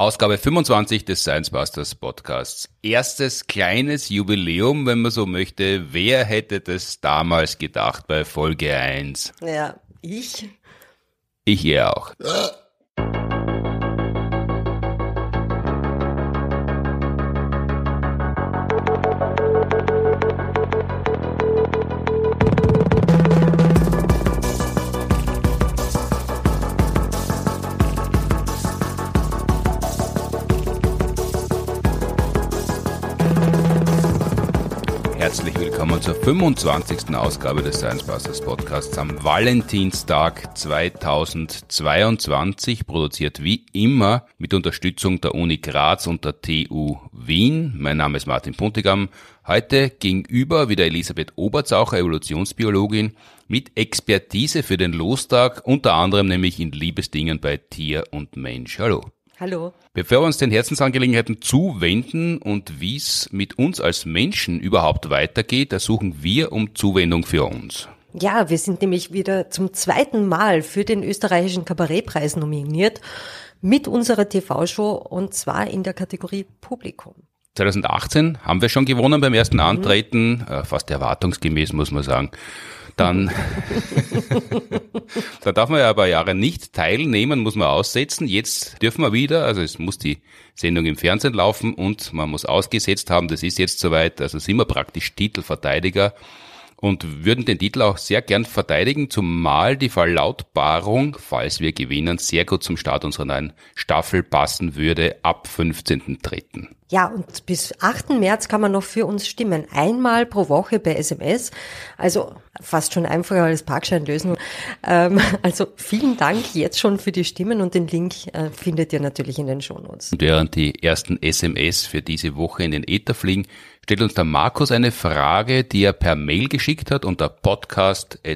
Ausgabe 25 des Science Busters Podcasts. Erstes kleines Jubiläum, wenn man so möchte. Wer hätte das damals gedacht bei Folge 1? Ja, ich. Ich eher auch. 25. Ausgabe des Science Busters Podcasts am Valentinstag 2022, produziert wie immer mit Unterstützung der Uni Graz und der TU Wien. Mein Name ist Martin Puntigam. Heute gegenüber wieder Elisabeth Oberzaucher, Evolutionsbiologin, mit Expertise für den Lostag, unter anderem nämlich in Liebesdingen bei Tier und Mensch. Hallo. Hallo. Bevor wir uns den Herzensangelegenheiten zuwenden und wie es mit uns als Menschen überhaupt weitergeht, ersuchen wir um Zuwendung für uns. Ja, wir sind nämlich wieder zum zweiten Mal für den österreichischen Kabarettpreis nominiert mit unserer TV-Show und zwar in der Kategorie Publikum. 2018 haben wir schon gewonnen beim ersten mhm. Antreten, mhm. fast erwartungsgemäß muss man sagen dann, dann darf man ja ein paar Jahre nicht teilnehmen, muss man aussetzen. Jetzt dürfen wir wieder, also es muss die Sendung im Fernsehen laufen und man muss ausgesetzt haben, das ist jetzt soweit, also sind wir praktisch Titelverteidiger und würden den Titel auch sehr gern verteidigen, zumal die Verlautbarung, falls wir gewinnen, sehr gut zum Start unserer neuen Staffel passen würde ab 15.03. Ja, und bis 8. März kann man noch für uns stimmen. Einmal pro Woche per SMS. Also fast schon einfacher als Parkschein lösen. Ähm, also vielen Dank jetzt schon für die Stimmen und den Link äh, findet ihr natürlich in den Shownotes. Und während die ersten SMS für diese Woche in den Äther fliegen, stellt uns der Markus eine Frage, die er per Mail geschickt hat unter podcast Ja,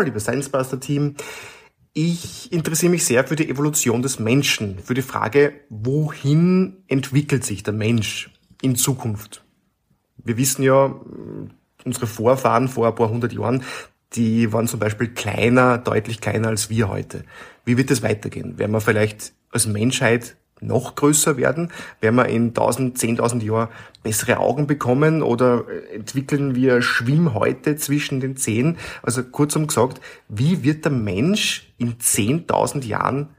liebe Science Buster team ich interessiere mich sehr für die Evolution des Menschen, für die Frage, wohin entwickelt sich der Mensch in Zukunft? Wir wissen ja, äh, unsere Vorfahren vor ein paar hundert Jahren, die waren zum Beispiel kleiner, deutlich kleiner als wir heute. Wie wird es weitergehen? Werden wir vielleicht als Menschheit noch größer werden? Werden wir in 1000, 10.000 Jahren bessere Augen bekommen oder äh, entwickeln wir Schwimmhäute zwischen den Zehen? Also kurzum gesagt, wie wird der Mensch in 10.000 Jahren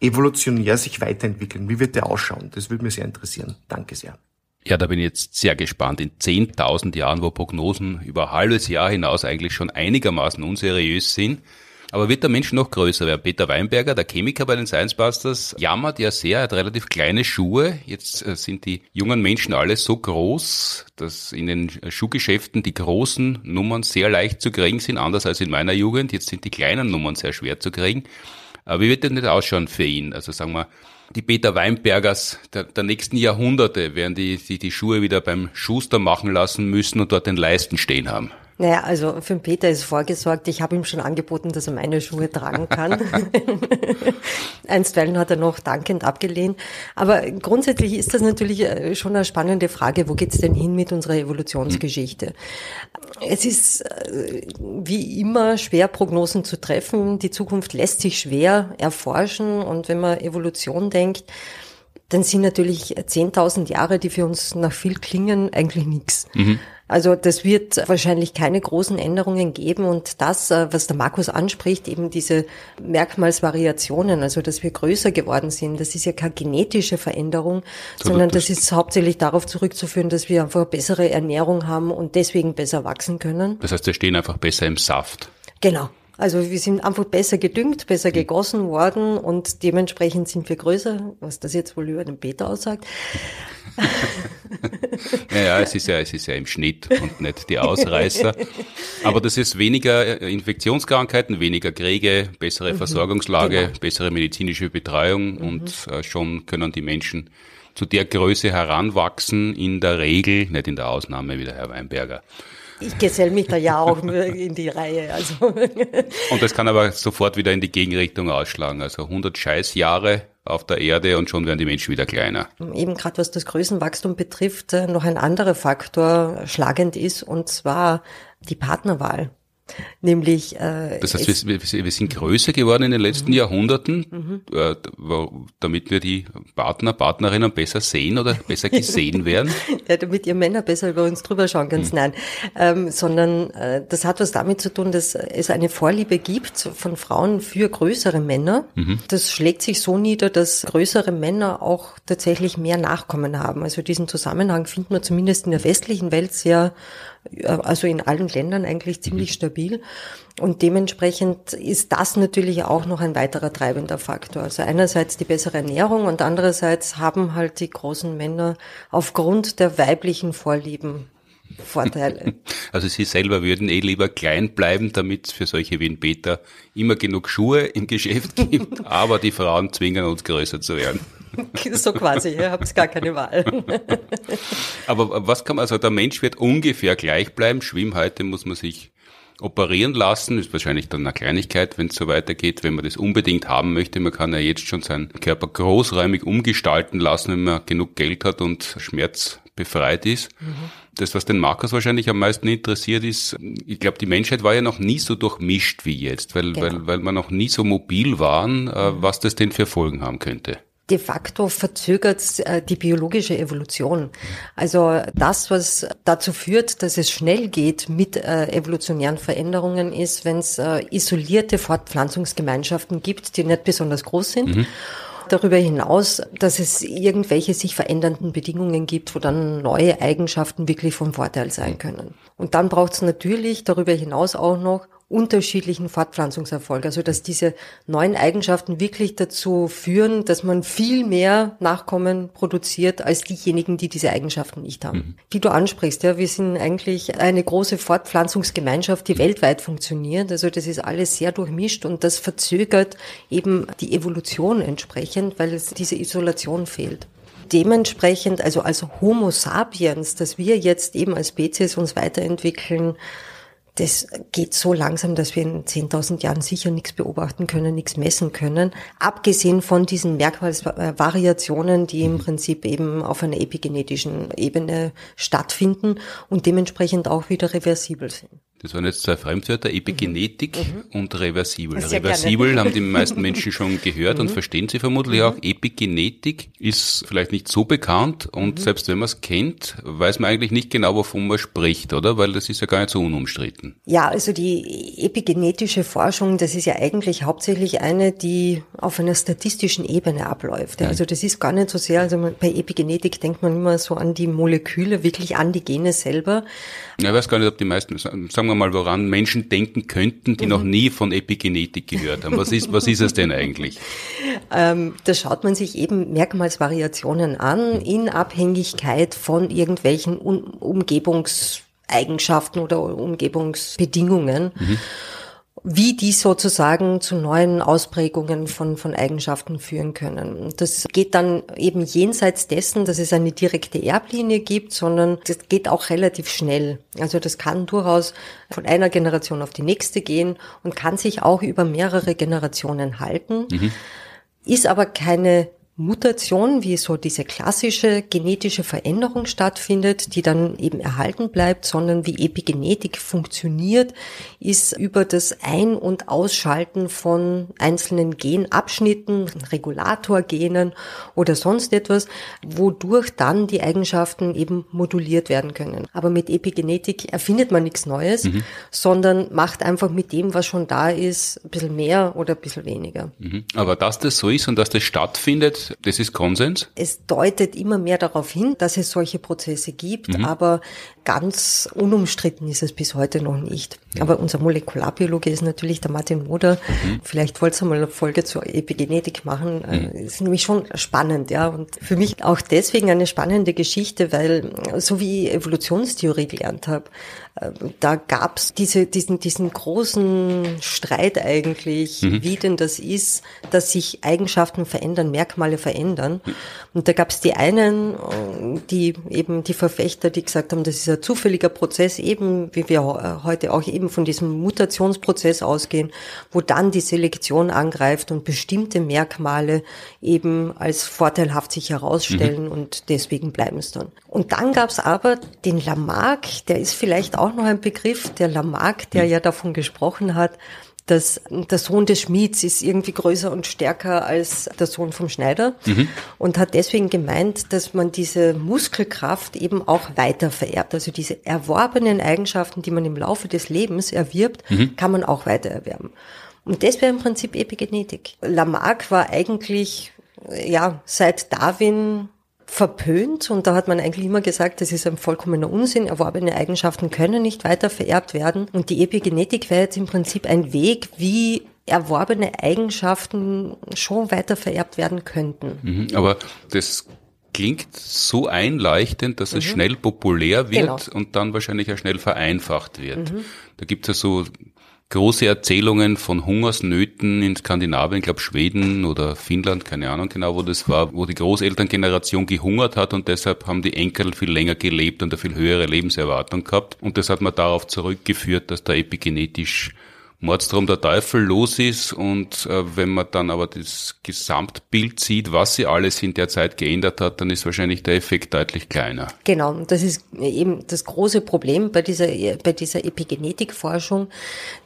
evolutionär sich weiterentwickeln? Wie wird der ausschauen? Das würde mich sehr interessieren. Danke sehr. Ja, da bin ich jetzt sehr gespannt. In 10.000 Jahren, wo Prognosen über ein halbes Jahr hinaus eigentlich schon einigermaßen unseriös sind, aber wird der Mensch noch größer werden? Peter Weinberger, der Chemiker bei den Science Busters, jammert ja sehr, er hat relativ kleine Schuhe. Jetzt äh, sind die jungen Menschen alle so groß, dass in den Schuhgeschäften die großen Nummern sehr leicht zu kriegen sind, anders als in meiner Jugend. Jetzt sind die kleinen Nummern sehr schwer zu kriegen. Aber wie wird denn das ausschauen für ihn? Also sagen wir, die Peter Weinbergers der, der nächsten Jahrhunderte werden die, die, die Schuhe wieder beim Schuster machen lassen müssen und dort den Leisten stehen haben. Naja, also für den Peter ist vorgesorgt. Ich habe ihm schon angeboten, dass er meine Schuhe tragen kann. Einstweilen hat er noch dankend abgelehnt. Aber grundsätzlich ist das natürlich äh, schon eine spannende Frage. Wo geht's denn hin mit unserer Evolutionsgeschichte? Es ist äh, wie immer schwer, Prognosen zu treffen. Die Zukunft lässt sich schwer erforschen. Und wenn man Evolution denkt, dann sind natürlich 10.000 Jahre, die für uns nach viel klingen, eigentlich nichts. Mhm. Also das wird wahrscheinlich keine großen Änderungen geben und das, äh, was der Markus anspricht, eben diese Merkmalsvariationen, also dass wir größer geworden sind, das ist ja keine genetische Veränderung, sondern das ist hauptsächlich darauf zurückzuführen, dass wir einfach bessere Ernährung haben und deswegen besser wachsen können. Das heißt, wir stehen einfach besser im Saft. Genau. Also wir sind einfach besser gedüngt, besser mhm. gegossen worden und dementsprechend sind wir größer, was das jetzt wohl über den Peter aussagt. ja, es ist ja, es ist ja im Schnitt und nicht die Ausreißer. Aber das ist weniger äh, Infektionskrankheiten, weniger Kriege, bessere mhm. Versorgungslage, genau. bessere medizinische Betreuung mhm. und äh, schon können die Menschen zu der Größe heranwachsen, in der Regel, nicht in der Ausnahme, wie der Herr Weinberger. Ich gesell mich da ja auch in die Reihe. Also. Und das kann aber sofort wieder in die Gegenrichtung ausschlagen. Also 100 Scheißjahre auf der Erde und schon werden die Menschen wieder kleiner. Eben gerade was das Größenwachstum betrifft, äh, noch ein anderer Faktor schlagend ist und zwar die Partnerwahl. Nämlich äh, Das heißt, wir, wir, sind größer geworden in den letzten mhm. Jahrhunderten, mhm. Äh, damit wir die Partner, Partnerinnen besser sehen oder besser gesehen werden. ja, damit ihr Männer besser über uns drüber schauen, könnt. mhm. nein. Ähm, sondern äh, das hat was damit zu tun, dass es eine Vorliebe gibt von Frauen für größere Männer. Mhm. Das schlägt sich so nieder, dass größere Männer auch tatsächlich mehr Nachkommen haben. Also diesen Zusammenhang finden wir zumindest in der westlichen Welt sehr also in allen Ländern eigentlich ziemlich mhm. stabil. Und dementsprechend ist das natürlich auch noch ein weiterer treibender Faktor. Also einerseits die bessere Ernährung und andererseits haben halt die großen Männer aufgrund der weiblichen Vorlieben Vorteile. Also Sie selber würden eh lieber klein bleiben, damit es für solche wie in Peter immer genug Schuhe im Geschäft gibt, aber die Frauen zwingen uns größer zu werden. so quasi, ihr habt gar keine Wahl. Aber was kann man, also der Mensch wird ungefähr gleich bleiben. Schwimmhäute muss man sich operieren lassen, ist wahrscheinlich dann eine Kleinigkeit, wenn es so weitergeht, wenn man das unbedingt haben möchte. Man kann ja jetzt schon seinen Körper großräumig umgestalten lassen, wenn man genug Geld hat und schmerzbefreit ist. Mhm. Das, was den Markus wahrscheinlich am meisten interessiert, ist, ich glaube, die Menschheit war ja noch nie so durchmischt wie jetzt, weil, genau. weil, weil wir noch nie so mobil waren, äh, mhm. was das denn für Folgen haben könnte de facto verzögert äh, die biologische Evolution. Also das, was dazu führt, dass es schnell geht mit äh, evolutionären Veränderungen, ist, wenn es äh, isolierte Fortpflanzungsgemeinschaften gibt, die nicht besonders groß sind. Mhm. Darüber hinaus, dass es irgendwelche sich verändernden Bedingungen gibt, wo dann neue Eigenschaften wirklich vom Vorteil sein können. Und dann braucht es natürlich darüber hinaus auch noch unterschiedlichen Fortpflanzungserfolg. Also dass diese neuen Eigenschaften wirklich dazu führen, dass man viel mehr Nachkommen produziert als diejenigen, die diese Eigenschaften nicht haben. Mhm. Die du ansprichst, ja, wir sind eigentlich eine große Fortpflanzungsgemeinschaft, die mhm. weltweit funktioniert. Also das ist alles sehr durchmischt und das verzögert eben die Evolution entsprechend, weil es diese Isolation fehlt dementsprechend, also als Homo sapiens, dass wir jetzt eben als Spezies uns weiterentwickeln, das geht so langsam, dass wir in 10.000 Jahren sicher nichts beobachten können, nichts messen können, abgesehen von diesen Merkmalsvariationen, die im mhm. Prinzip eben auf einer epigenetischen Ebene stattfinden und dementsprechend auch wieder reversibel sind. Das waren jetzt zwei Fremdwörter, mhm. Epigenetik mhm. und reversibel. Reversibel haben die meisten Menschen schon gehört mhm. und verstehen sie vermutlich mhm. auch. Epigenetik ist vielleicht nicht so bekannt und mhm. selbst wenn man es kennt, weiß man eigentlich nicht genau, wovon man spricht, oder? Weil das ist ja gar nicht so unumstritten. Ja, also die epigenetische Forschung, das ist ja eigentlich hauptsächlich eine, die auf einer statistischen Ebene abläuft. Ja. Also das ist gar nicht so sehr, also man, bei Epigenetik denkt man immer so an die Moleküle, wirklich an die Gene selber. Ja, ich weiß gar nicht, ob die meisten, sagen sagen wir mal, woran Menschen denken könnten, die mhm. noch nie von Epigenetik gehört haben. Was ist, was ist es denn eigentlich? Ähm, da schaut man sich eben Merkmalsvariationen an in Abhängigkeit von irgendwelchen um Umgebungseigenschaften oder Umgebungsbedingungen. Mhm wie die sozusagen zu neuen Ausprägungen von, von Eigenschaften führen können. Das geht dann eben jenseits dessen, dass es eine direkte Erblinie gibt, sondern das geht auch relativ schnell. Also das kann durchaus von einer Generation auf die nächste gehen und kann sich auch über mehrere Generationen halten. Mhm ist aber keine Mutation, wie so diese klassische genetische Veränderung stattfindet, die dann eben erhalten bleibt, sondern wie Epigenetik funktioniert, ist über das Ein- und Ausschalten von einzelnen Genabschnitten, Regulatorgenen oder sonst etwas, wodurch dann die Eigenschaften eben moduliert werden können. Aber mit Epigenetik erfindet man nichts Neues, mhm. sondern macht einfach mit dem, was schon da ist, ein bisschen mehr oder ein bisschen weniger. Mhm. Aber dass das so ist und dass das stattfindet, das ist Konsens? Es deutet immer mehr darauf hin, dass es solche Prozesse gibt, mhm. aber ganz unumstritten ist es bis heute noch nicht. Aber unser Molekularbiologe ist natürlich der Martin Moder. Mhm. Vielleicht wollt ihr mal eine Folge zur Epigenetik machen. Mhm. Äh, ist nämlich schon spannend, ja. Und für mich auch deswegen eine spannende Geschichte, weil so wie ich Evolutionstheorie gelernt habe, äh, da gab's diese, diesen, diesen großen Streit eigentlich, mhm. wie denn das ist, dass sich Eigenschaften verändern, Merkmale verändern. Mhm. Und da gab's die einen, äh, die eben die Verfechter, die gesagt haben, das ist ja dieser zufälliger Prozess eben, wie wir äh, heute auch eben von diesem Mutationsprozess ausgehen, wo dann die Selektion angreift und bestimmte Merkmale eben als vorteilhaft sich herausstellen mhm. und deswegen bleiben es dann. Und dann gab es aber den Lamarck, der ist vielleicht auch noch ein Begriff, der Lamarck, der mhm. ja davon gesprochen hat, dass der Sohn des Schmieds ist irgendwie größer und stärker als der Sohn vom Schneider mhm. und hat deswegen gemeint, dass man diese Muskelkraft eben auch weiter vererbt. Also diese erworbenen Eigenschaften, die man im Laufe des Lebens erwirbt, mhm. kann man auch weiter erwerben. Und das wäre im Prinzip Epigenetik. Lamarck war eigentlich, ja, seit Darwin verpönt und da hat man eigentlich immer gesagt, das ist ein vollkommener Unsinn, erworbene Eigenschaften können nicht weiter vererbt werden und die Epigenetik wäre jetzt im Prinzip ein Weg, wie erworbene Eigenschaften schon weiter vererbt werden könnten. Mhm, aber das klingt so einleuchtend, dass mhm. es schnell populär wird genau. und dann wahrscheinlich auch schnell vereinfacht wird. Mhm. Da gibt es ja so große Erzählungen von Hungersnöten in Skandinavien, ich glaube Schweden oder Finnland, keine Ahnung genau, wo das war, wo die Großelterngeneration gehungert hat und deshalb haben die Enkel viel länger gelebt und eine viel höhere Lebenserwartung gehabt. Und das hat man darauf zurückgeführt, dass da epigenetisch Mordstrom der Teufel los ist und äh, wenn man dann aber das Gesamtbild sieht, was sie alles in der Zeit geändert hat, dann ist wahrscheinlich der Effekt deutlich kleiner. Genau, das ist eben das große Problem bei dieser, bei dieser Epigenetikforschung,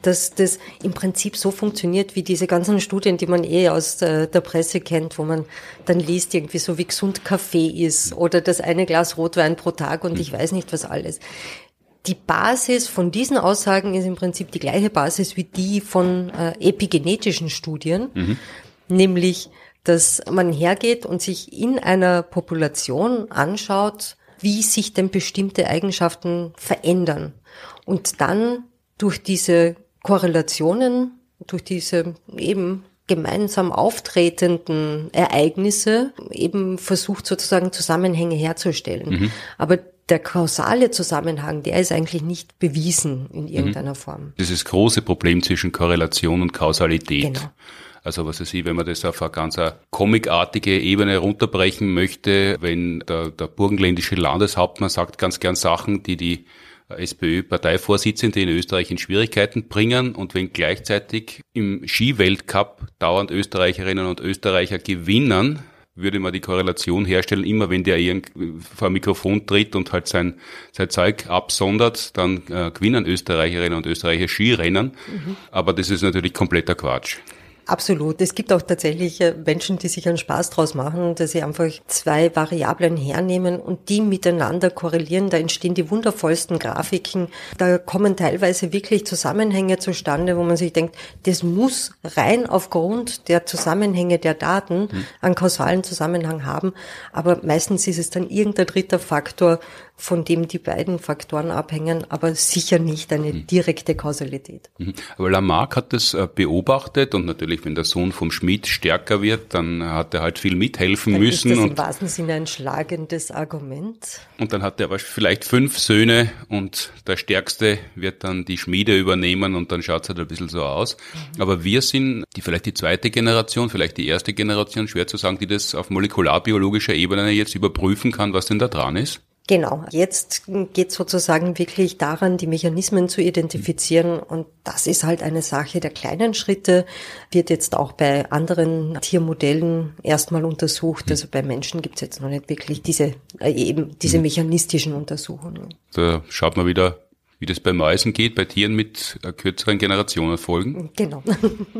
dass das im Prinzip so funktioniert wie diese ganzen Studien, die man eh aus der, der Presse kennt, wo man dann liest irgendwie so, wie gesund Kaffee ist oder das eine Glas Rotwein pro Tag und hm. ich weiß nicht was alles die Basis von diesen Aussagen ist im Prinzip die gleiche Basis wie die von äh, epigenetischen Studien, mhm. nämlich dass man hergeht und sich in einer Population anschaut, wie sich denn bestimmte Eigenschaften verändern und dann durch diese Korrelationen, durch diese eben gemeinsam auftretenden Ereignisse eben versucht sozusagen Zusammenhänge herzustellen. Mhm. Aber der kausale Zusammenhang, der ist eigentlich nicht bewiesen in mhm. irgendeiner mhm. Form. Dieses große Problem zwischen Korrelation und Kausalität. Genau. Also was weiß ich, wenn man das auf eine ganz comicartige Ebene runterbrechen möchte, wenn der, der burgenländische Landeshauptmann sagt ganz gern Sachen, die die SPÖ-Parteivorsitzende in Österreich in Schwierigkeiten bringen und wenn gleichzeitig im Skiweltcup dauernd Österreicherinnen und Österreicher gewinnen, würde man die Korrelation herstellen. Immer wenn der vor ein Mikrofon tritt und halt sein, sein Zeug absondert, dann äh, gewinnen Österreicherinnen und Österreicher Skirennen. Mhm. Aber das ist natürlich kompletter Quatsch. Absolut. Es gibt auch tatsächlich äh, Menschen, die sich einen Spaß draus machen, dass sie einfach zwei Variablen hernehmen und die miteinander korrelieren. Da entstehen die wundervollsten Grafiken. Da kommen teilweise wirklich Zusammenhänge zustande, wo man sich denkt, das muss rein aufgrund der Zusammenhänge der Daten hm. einen kausalen Zusammenhang haben. Aber meistens ist es dann irgendein dritter Faktor, von dem die beiden Faktoren abhängen, aber sicher nicht eine mhm. direkte Kausalität. Mhm. Aber Lamarck hat das äh, beobachtet und natürlich, wenn der Sohn vom Schmied stärker wird, dann hat er halt viel mithelfen dann müssen. Ist das und im wahrsten Sinne ein schlagendes Argument. Und dann hat er aber vielleicht fünf Söhne und der Stärkste wird dann die Schmiede übernehmen und dann schaut es halt ein bisschen so aus. Mhm. Aber wir sind die vielleicht die zweite Generation, vielleicht die erste Generation, schwer zu sagen, die das auf molekularbiologischer Ebene jetzt überprüfen kann, was denn da dran ist. Genau, jetzt geht sozusagen wirklich daran, die Mechanismen zu identifizieren und das ist halt eine Sache der kleinen Schritte, wird jetzt auch bei anderen Tiermodellen erstmal untersucht, also bei Menschen gibt es jetzt noch nicht wirklich diese, äh, eben diese mhm. mechanistischen Untersuchungen. Da schaut man wieder, wie das bei Mäusen geht, bei Tieren mit äh, kürzeren Generationen folgen. Genau.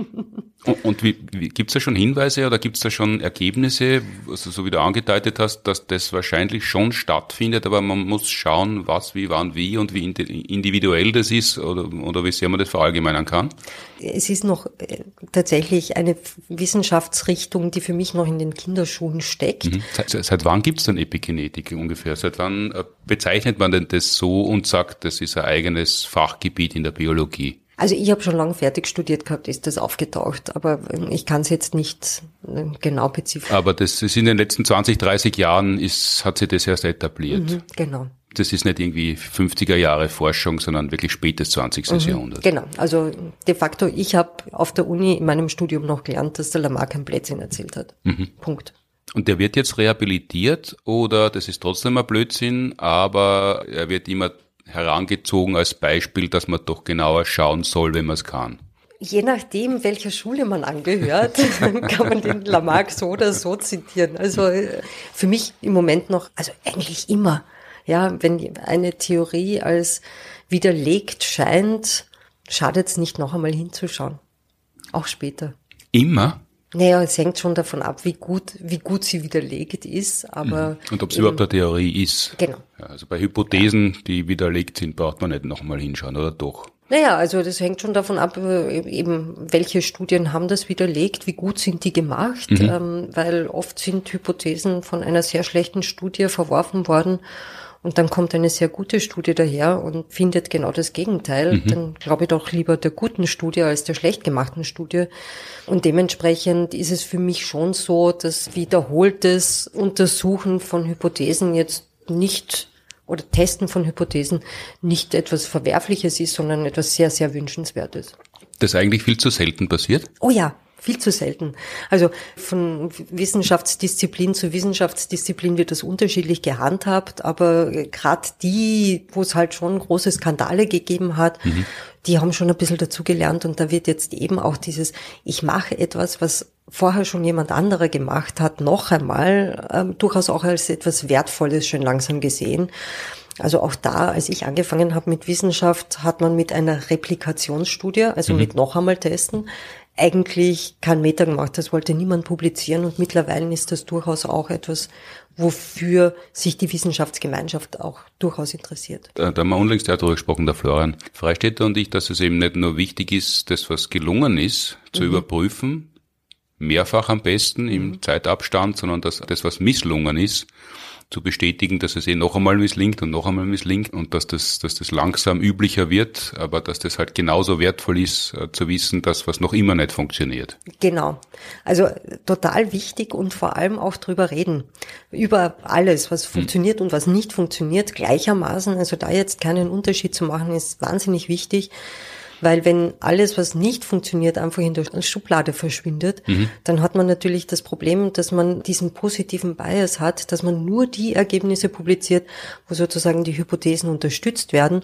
und, und wie, wie, gibt's da schon Hinweise oder gibt's da schon Ergebnisse, also so wie du angedeutet hast, dass das wahrscheinlich schon stattfindet, aber man muss schauen, was, wie, wann, wie und wie individuell das ist oder, oder wie sehr man das verallgemeinern kann? es ist noch äh, tatsächlich eine Wissenschaftsrichtung, die für mich noch in den Kinderschuhen steckt. Mhm. Seit, seit, wann gibt es denn Epigenetik ungefähr? Seit wann äh, bezeichnet man denn das so und sagt, das ist ein eigenes Fachgebiet in der Biologie? Also ich habe schon lange fertig studiert gehabt, ist das aufgetaucht, aber ähm, ich kann es jetzt nicht äh, genau beziffern. Aber das ist in den letzten 20, 30 Jahren ist, hat sich das erst etabliert. Mhm, genau das ist nicht irgendwie 50er Jahre Forschung, sondern wirklich spätes 20. Mhm, Jahrhundert. Genau, also de facto, ich habe auf der Uni in meinem Studium noch gelernt, dass der Lamarck ein Blödsinn erzählt hat. Mhm. Punkt. Und der wird jetzt rehabilitiert oder das ist trotzdem ein Blödsinn, aber er wird immer herangezogen als Beispiel, dass man doch genauer schauen soll, wenn man es kann. Je nachdem, welcher Schule man angehört, kann man den Lamarck so oder so zitieren. Also äh, für mich im Moment noch, also eigentlich immer ja, wenn eine Theorie als widerlegt scheint, schadet es nicht noch einmal hinzuschauen. Auch später. Immer? Naja, es hängt schon davon ab, wie gut, wie gut sie widerlegt ist, aber. Mhm. Und ob es überhaupt eine Theorie ist. Genau. Also bei Hypothesen, die widerlegt sind, braucht man nicht nochmal hinschauen, oder doch? Naja, also das hängt schon davon ab, äh, e-, eben welche Studien haben das widerlegt, wie gut sind die gemacht, mhm. ähm, weil oft sind Hypothesen von einer sehr schlechten Studie verworfen worden und dann kommt eine sehr gute Studie daher und findet genau das Gegenteil, mhm. dann glaube ich doch lieber der guten Studie als der schlecht gemachten Studie. Und dementsprechend ist es für mich schon so, dass wiederholtes Untersuchen von Hypothesen jetzt nicht oder Testen von Hypothesen nicht etwas Verwerfliches ist, sondern etwas sehr, sehr Wünschenswertes. Das eigentlich viel zu selten passiert? Oh ja, viel zu selten. Also von Wissenschaftsdisziplin zu Wissenschaftsdisziplin wird das unterschiedlich gehandhabt, aber äh, gerade die, wo es halt schon große Skandale gegeben hat, mhm. die haben schon ein bisschen dazugelernt und da wird jetzt eben auch dieses, ich mache etwas, was vorher schon jemand anderer gemacht hat, noch einmal ähm, durchaus auch als etwas Wertvolles schon langsam gesehen. Also auch da, als ich angefangen habe mit Wissenschaft, hat man mit einer Replikationsstudie, also mhm. mit noch einmal testen, eigentlich keinen Meter gemacht. Das wollte niemand publizieren und mittlerweile ist das durchaus auch etwas, wofür sich die Wissenschaftsgemeinschaft auch durchaus interessiert. Da, da haben wir unlängst ja darüber gesprochen, der Florian Freistädter und ich, dass es eben nicht nur wichtig ist, das, was gelungen ist, zu mhm. überprüfen, mehrfach am besten im mhm. Zeitabstand, sondern dass das, was misslungen ist, zu bestätigen, dass es eh noch einmal misslingt und noch einmal misslingt und dass das, dass das langsam üblicher wird, aber dass das halt genauso wertvoll ist, äh, zu wissen, dass was noch immer nicht funktioniert. Genau. Also total wichtig und vor allem auch drüber reden. Über alles, was hm. funktioniert hm. und was nicht funktioniert, gleichermaßen. Also da jetzt keinen Unterschied zu machen, ist wahnsinnig wichtig. Weil wenn alles, was nicht funktioniert, einfach in der Schublade verschwindet, mhm. dann hat man natürlich das Problem, dass man diesen positiven Bias hat, dass man nur die Ergebnisse publiziert, wo sozusagen die Hypothesen unterstützt werden.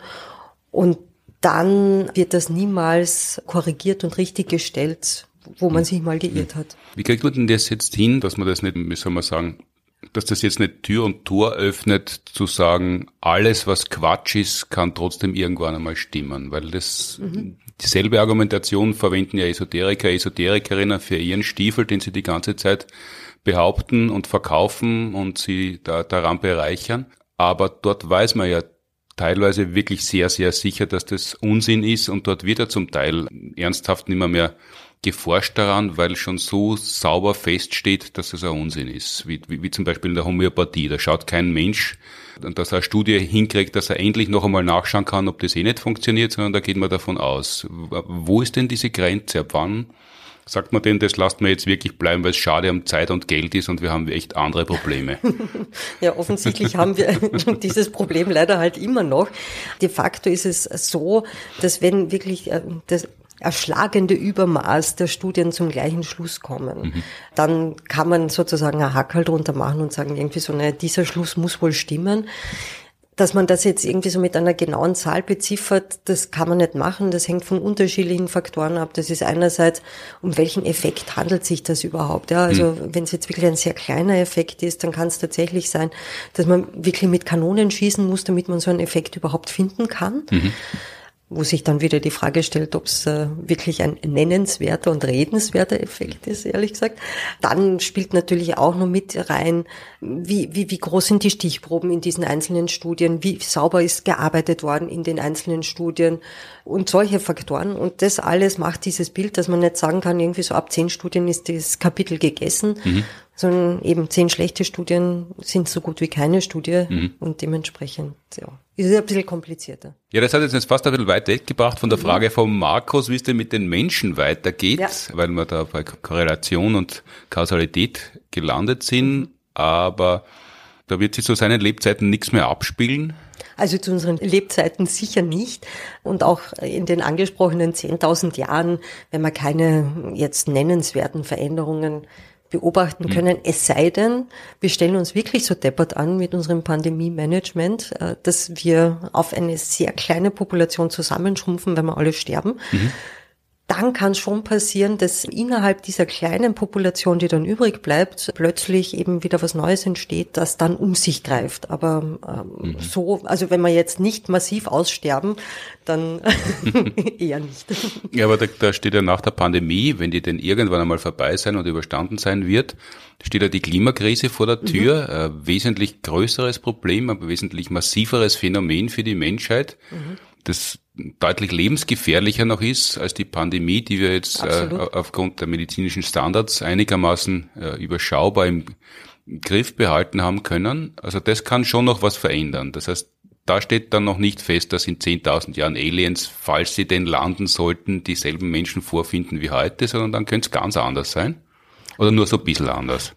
Und dann wird das niemals korrigiert und richtig gestellt, wo man mhm. sich mal geirrt mhm. hat. Wie kriegt man denn das jetzt hin, dass man das nicht, wie soll man sagen, dass das jetzt nicht Tür und Tor öffnet, zu sagen, alles, was Quatsch ist, kann trotzdem irgendwann einmal stimmen, weil das mhm. dieselbe Argumentation verwenden ja Esoteriker, Esoterikerinnen für ihren Stiefel, den sie die ganze Zeit behaupten und verkaufen und sie da, daran bereichern. Aber dort weiß man ja teilweise wirklich sehr, sehr sicher, dass das Unsinn ist und dort wird ja zum Teil ernsthaft nicht mehr geforscht daran, weil schon so sauber feststeht, dass es ein Unsinn ist. Wie, wie, wie zum Beispiel in der Homöopathie. Da schaut kein Mensch, dass er eine Studie hinkriegt, dass er endlich noch einmal nachschauen kann, ob das eh nicht funktioniert, sondern da geht man davon aus. Wo ist denn diese Grenze? Ab wann sagt man denn, das lasst man jetzt wirklich bleiben, weil es schade um Zeit und Geld ist und wir haben echt andere Probleme. ja, offensichtlich haben wir dieses Problem leider halt immer noch. De facto ist es so, dass wenn wirklich äh, das erschlagende Übermaß der Studien zum gleichen Schluss kommen. Mhm. Dann kann man sozusagen einen Hackerl drunter machen und sagen, irgendwie so, naja, dieser Schluss muss wohl stimmen. Dass man das jetzt irgendwie so mit einer genauen Zahl beziffert, das kann man nicht machen. Das hängt von unterschiedlichen Faktoren ab. Das ist einerseits, um welchen Effekt handelt sich das überhaupt? Ja, also mhm. wenn es jetzt wirklich ein sehr kleiner Effekt ist, dann kann es tatsächlich sein, dass man wirklich mit Kanonen schießen muss, damit man so einen Effekt überhaupt finden kann. Mhm wo sich dann wieder die Frage stellt, ob es äh, wirklich ein nennenswerter und redenswerter Effekt ist, ehrlich gesagt. Dann spielt natürlich auch noch mit rein, wie, wie, wie groß sind die Stichproben in diesen einzelnen Studien, wie sauber ist gearbeitet worden in den einzelnen Studien und solche Faktoren. Und das alles macht dieses Bild, dass man nicht sagen kann, irgendwie so ab zehn Studien ist das Kapitel gegessen, mhm. sondern eben zehn schlechte Studien sind so gut wie keine Studie mhm. und dementsprechend, ja ist es ein bisschen komplizierter. Ja, das hat jetzt fast ein bisschen weit weggebracht von der mhm. Frage von Markus, wie es denn mit den Menschen weitergeht, ja. weil wir da bei Korrelation und Kausalität gelandet sind. Aber da wird sich zu seinen Lebzeiten nichts mehr abspielen. Also zu unseren Lebzeiten sicher nicht. Und auch in den angesprochenen 10.000 Jahren, wenn man keine jetzt nennenswerten Veränderungen beobachten mhm. können. Es sei denn, wir stellen uns wirklich so deppert an mit unserem Pandemie-Management, äh, dass wir auf eine sehr kleine Population zusammenschrumpfen, wenn wir alle sterben. Mhm dann kann schon passieren, dass innerhalb dieser kleinen Population, die dann übrig bleibt, plötzlich eben wieder was Neues entsteht, das dann um sich greift. Aber ähm, mhm. so, also wenn wir jetzt nicht massiv aussterben, dann eher nicht. Ja, aber da, da steht ja nach der Pandemie, wenn die denn irgendwann einmal vorbei sein und überstanden sein wird, steht ja die Klimakrise vor der mhm. Tür, mhm. wesentlich größeres Problem, ein wesentlich massiveres Phänomen für die Menschheit. Mhm das deutlich lebensgefährlicher noch ist als die Pandemie, die wir jetzt äh, aufgrund der medizinischen Standards einigermaßen äh, überschaubar im Griff behalten haben können. Also das kann schon noch was verändern. Das heißt, da steht dann noch nicht fest, dass in 10.000 Jahren Aliens, falls sie denn landen sollten, dieselben Menschen vorfinden wie heute, sondern dann könnte es ganz anders sein. Oder nur so ein bisschen anders.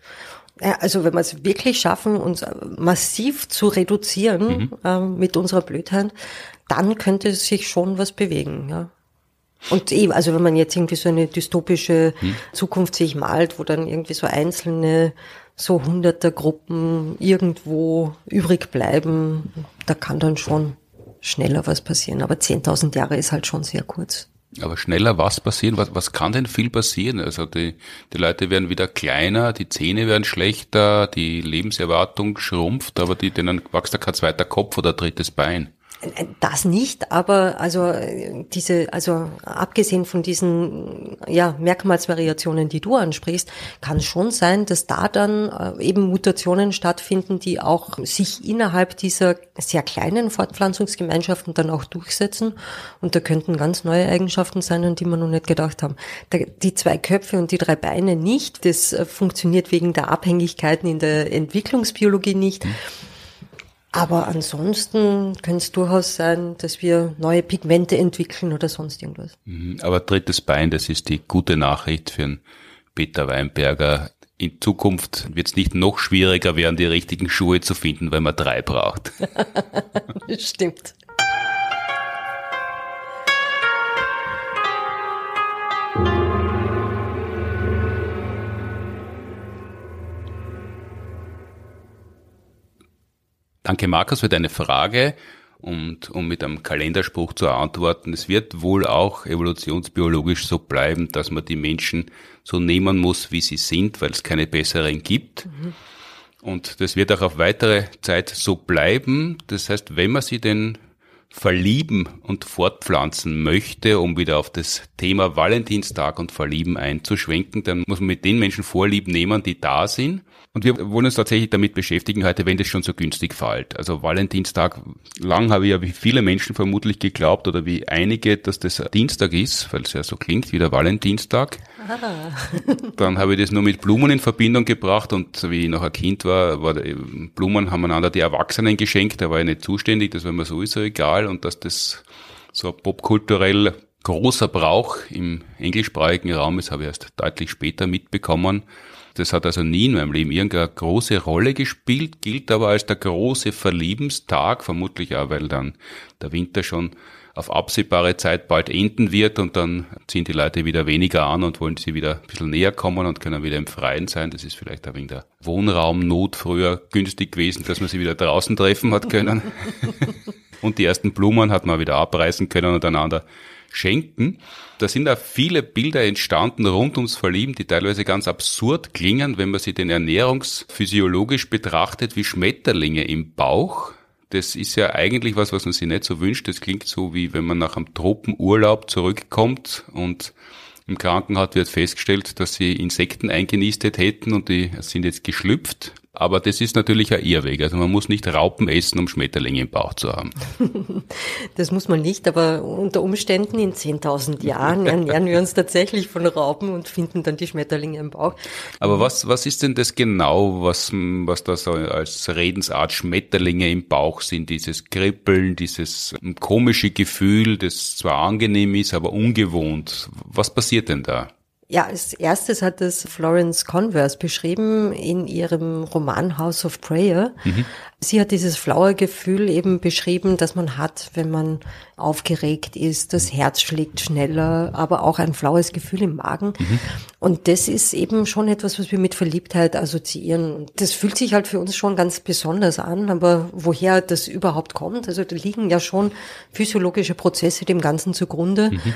also wenn wir es wirklich schaffen, uns massiv zu reduzieren mhm. äh, mit unserer Blödheit, dann könnte sich schon was bewegen, ja. Und eben, eh, also wenn man jetzt irgendwie so eine dystopische hm. Zukunft sich malt, wo dann irgendwie so einzelne so Hundertergruppen irgendwo übrig bleiben, da kann dann schon schneller was passieren. Aber 10.000 Jahre ist halt schon sehr kurz. Aber schneller was passieren? Was, was kann denn viel passieren? Also die, die Leute werden wieder kleiner, die Zähne werden schlechter, die Lebenserwartung schrumpft, aber die, denen wächst da kein zweiter Kopf oder drittes Bein. Äh, das nicht, aber also diese, also abgesehen von diesen ja, Merkmalsvariationen, die du ansprichst, kann es schon sein, dass da dann äh, eben Mutationen stattfinden, die auch sich innerhalb dieser sehr kleinen Fortpflanzungsgemeinschaften dann auch durchsetzen. Und da könnten ganz neue Eigenschaften sein, an die man noch nicht gedacht haben. Die zwei Köpfe und die drei Beine nicht, das äh, funktioniert wegen der Abhängigkeiten in der Entwicklungsbiologie nicht. Mhm. Aber ansonsten könnte es durchaus sein, dass wir neue Pigmente entwickeln oder sonst irgendwas. Mhm, aber drittes Bein, das ist die gute Nachricht für einen Peter Weinberger. In Zukunft wird es nicht noch schwieriger werden, die richtigen Schuhe zu finden, weil man drei braucht. Stimmt. Danke, Markus, für deine Frage. Und um mit einem Kalenderspruch zu antworten, es wird wohl auch evolutionsbiologisch so bleiben, dass man die Menschen so nehmen muss, wie sie sind, weil es keine besseren gibt. Mhm. Und das wird auch auf weitere Zeit so bleiben. Das heißt, wenn man sie denn verlieben und fortpflanzen möchte, um wieder auf das Thema Valentinstag und Verlieben einzuschwenken, dann muss man mit den Menschen Vorlieb nehmen, die da sind und wir wollen uns tatsächlich damit beschäftigen heute, wenn das schon so günstig fällt. Also Valentinstag, lang habe ich ja wie viele Menschen vermutlich geglaubt oder wie einige, dass das Dienstag ist, weil es ja so klingt wie der Valentinstag. Ah. Dann habe ich das nur mit Blumen in Verbindung gebracht und wie ich noch ein Kind war, war Blumen haben einander die Erwachsenen geschenkt, da war ich nicht zuständig, das war mir sowieso egal und dass das so popkulturell großer Brauch im englischsprachigen Raum ist, habe ich erst deutlich später mitbekommen. Das hat also nie in meinem Leben irgendeine große Rolle gespielt, gilt aber als der große Verliebenstag, vermutlich auch, weil dann der Winter schon auf absehbare Zeit bald enden wird und dann ziehen die Leute wieder weniger an und wollen sie wieder ein bisschen näher kommen und können wieder im Freien sein. Das ist vielleicht auch wegen der Wohnraumnot früher günstig gewesen, dass man sie wieder draußen treffen hat können. und die ersten Blumen hat man wieder abreißen können und einander schenken. Da sind auch viele Bilder entstanden rund ums Verlieben, die teilweise ganz absurd klingen, wenn man sie den ernährungsphysiologisch betrachtet, wie Schmetterlinge im Bauch. Das ist ja eigentlich was, was man sich nicht so wünscht. Das klingt so, wie wenn man nach einem Tropenurlaub zurückkommt und im Krankenhaus wird festgestellt, dass sie Insekten eingenistet hätten und die sind jetzt geschlüpft. Aber das ist natürlich ein Irrweg. Also man muss nicht Raupen essen, um Schmetterlinge im Bauch zu haben. Das muss man nicht, aber unter Umständen in 10.000 Jahren ernähren wir uns tatsächlich von Raupen und finden dann die Schmetterlinge im Bauch. Aber was, was ist denn das genau, was, was da so als Redensart Schmetterlinge im Bauch sind? Dieses Kribbeln, dieses komische Gefühl, das zwar angenehm ist, aber ungewohnt. Was passiert denn da? Ja, als erstes hat es Florence Converse beschrieben in ihrem Roman House of Prayer. Mhm. Sie hat dieses flower Gefühl eben beschrieben, dass man hat, wenn man aufgeregt ist, das Herz schlägt schneller, aber auch ein flaues Gefühl im Magen. Mhm. Und das ist eben schon etwas, was wir mit Verliebtheit assoziieren. Das fühlt sich halt für uns schon ganz besonders an, aber woher das überhaupt kommt, also da liegen ja schon physiologische Prozesse dem Ganzen zugrunde. Mhm.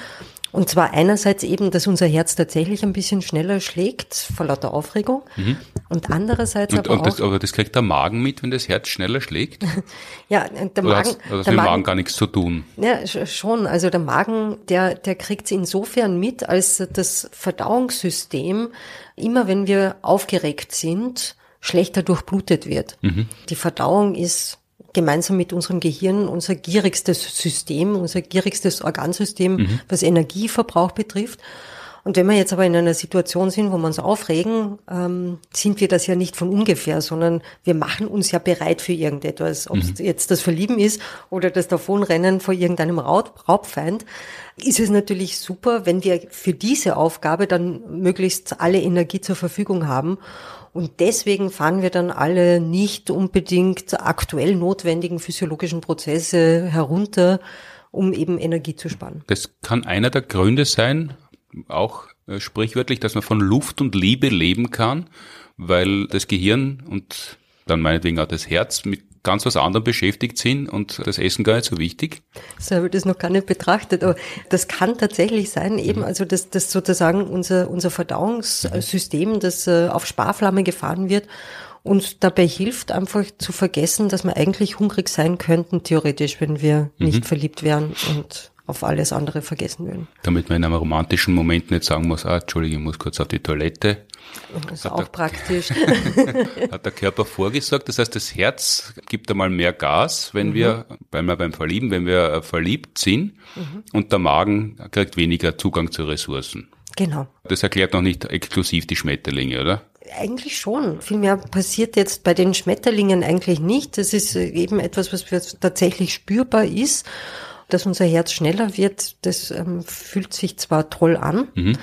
Und zwar einerseits eben, dass unser Herz tatsächlich ein bisschen schneller schlägt, vor lauter Aufregung. Mhm. Und andererseits und, aber und auch... aber das kriegt der Magen mit, wenn das Herz schneller schlägt? ja, äh, der Magen... Oder hat das mit dem Magen gar nichts zu tun? Ja, schon. Also der Magen, der, der kriegt es insofern mit, als das Verdauungssystem, immer wenn wir aufgeregt sind, schlechter durchblutet wird. Mhm. Die Verdauung ist gemeinsam mit unserem Gehirn unser gierigstes System, unser gierigstes Organsystem, mhm. was Energieverbrauch betrifft. Und wenn wir jetzt aber in einer Situation sind, wo wir uns aufregen, ähm, sind wir das ja nicht von ungefähr, sondern wir machen uns ja bereit für irgendetwas. Ob es mhm. jetzt das Verlieben ist oder das Davonrennen vor irgendeinem Raub Raubfeind, ist es natürlich super, wenn wir für diese Aufgabe dann möglichst alle Energie zur Verfügung haben und deswegen fahren wir dann alle nicht unbedingt aktuell notwendigen physiologischen Prozesse herunter, um eben Energie zu sparen. Das kann einer der Gründe sein, auch äh, sprichwörtlich, dass man von Luft und Liebe leben kann, weil das Gehirn und dann meinetwegen auch das Herz mit ganz was anderem beschäftigt sind und das Essen gar nicht so wichtig? So habe ich das noch gar nicht betrachtet, aber das kann tatsächlich sein, mhm. eben, also dass, dass sozusagen unser, unser Verdauungssystem, mhm. das äh, auf Sparflamme gefahren wird uns dabei hilft einfach zu vergessen, dass wir eigentlich hungrig sein könnten, theoretisch, wenn wir mhm. nicht verliebt wären und auf alles andere vergessen würden. Damit man in einem romantischen Moment nicht sagen muss, ah, Entschuldigung, ich muss kurz auf die Toilette das Ist auch der, praktisch. hat der Körper vorgesorgt. Das heißt, das Herz gibt einmal mehr Gas, wenn mhm. wir, wenn wir beim Verlieben, wenn wir äh, verliebt sind. Mhm. Und der Magen kriegt weniger Zugang zu Ressourcen. Genau. Das erklärt noch nicht exklusiv die Schmetterlinge, oder? Eigentlich schon. Viel mehr passiert jetzt bei den Schmetterlingen eigentlich nicht. Das ist äh, eben etwas, was tatsächlich spürbar ist dass unser Herz schneller wird, das ähm, fühlt sich zwar toll an, mhm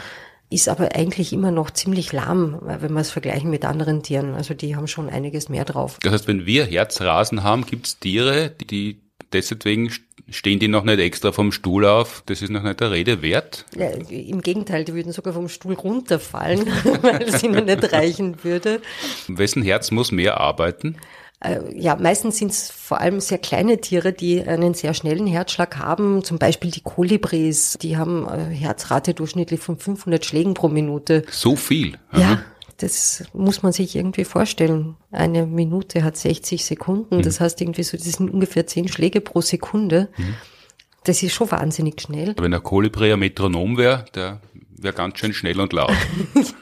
ist aber eigentlich immer noch ziemlich lahm, wenn wir es vergleichen mit anderen Tieren. Also die haben schon einiges mehr drauf. Das heißt, wenn wir Herzrasen haben, gibt es Tiere, die deswegen stehen die noch nicht extra vom Stuhl auf. Das ist noch nicht der Rede wert. Ja, Im Gegenteil, die würden sogar vom Stuhl runterfallen, weil es ihnen nicht reichen würde. Wessen Herz muss mehr arbeiten? Äh, ja, meistens sind es vor allem sehr kleine Tiere, die einen sehr schnellen Herzschlag haben. Zum Beispiel die Kolibris, die haben äh, Herzrate durchschnittlich von 500 Schlägen pro Minute. So viel? Aha. Ja. Das muss man sich irgendwie vorstellen. Eine Minute hat 60 Sekunden. Mhm. Das heißt irgendwie so, das sind ungefähr 10 Schläge pro Sekunde. Mhm. Das ist schon wahnsinnig schnell. Wenn der Kolibri ein Metronom wäre, der wäre ganz schön schnell und laut.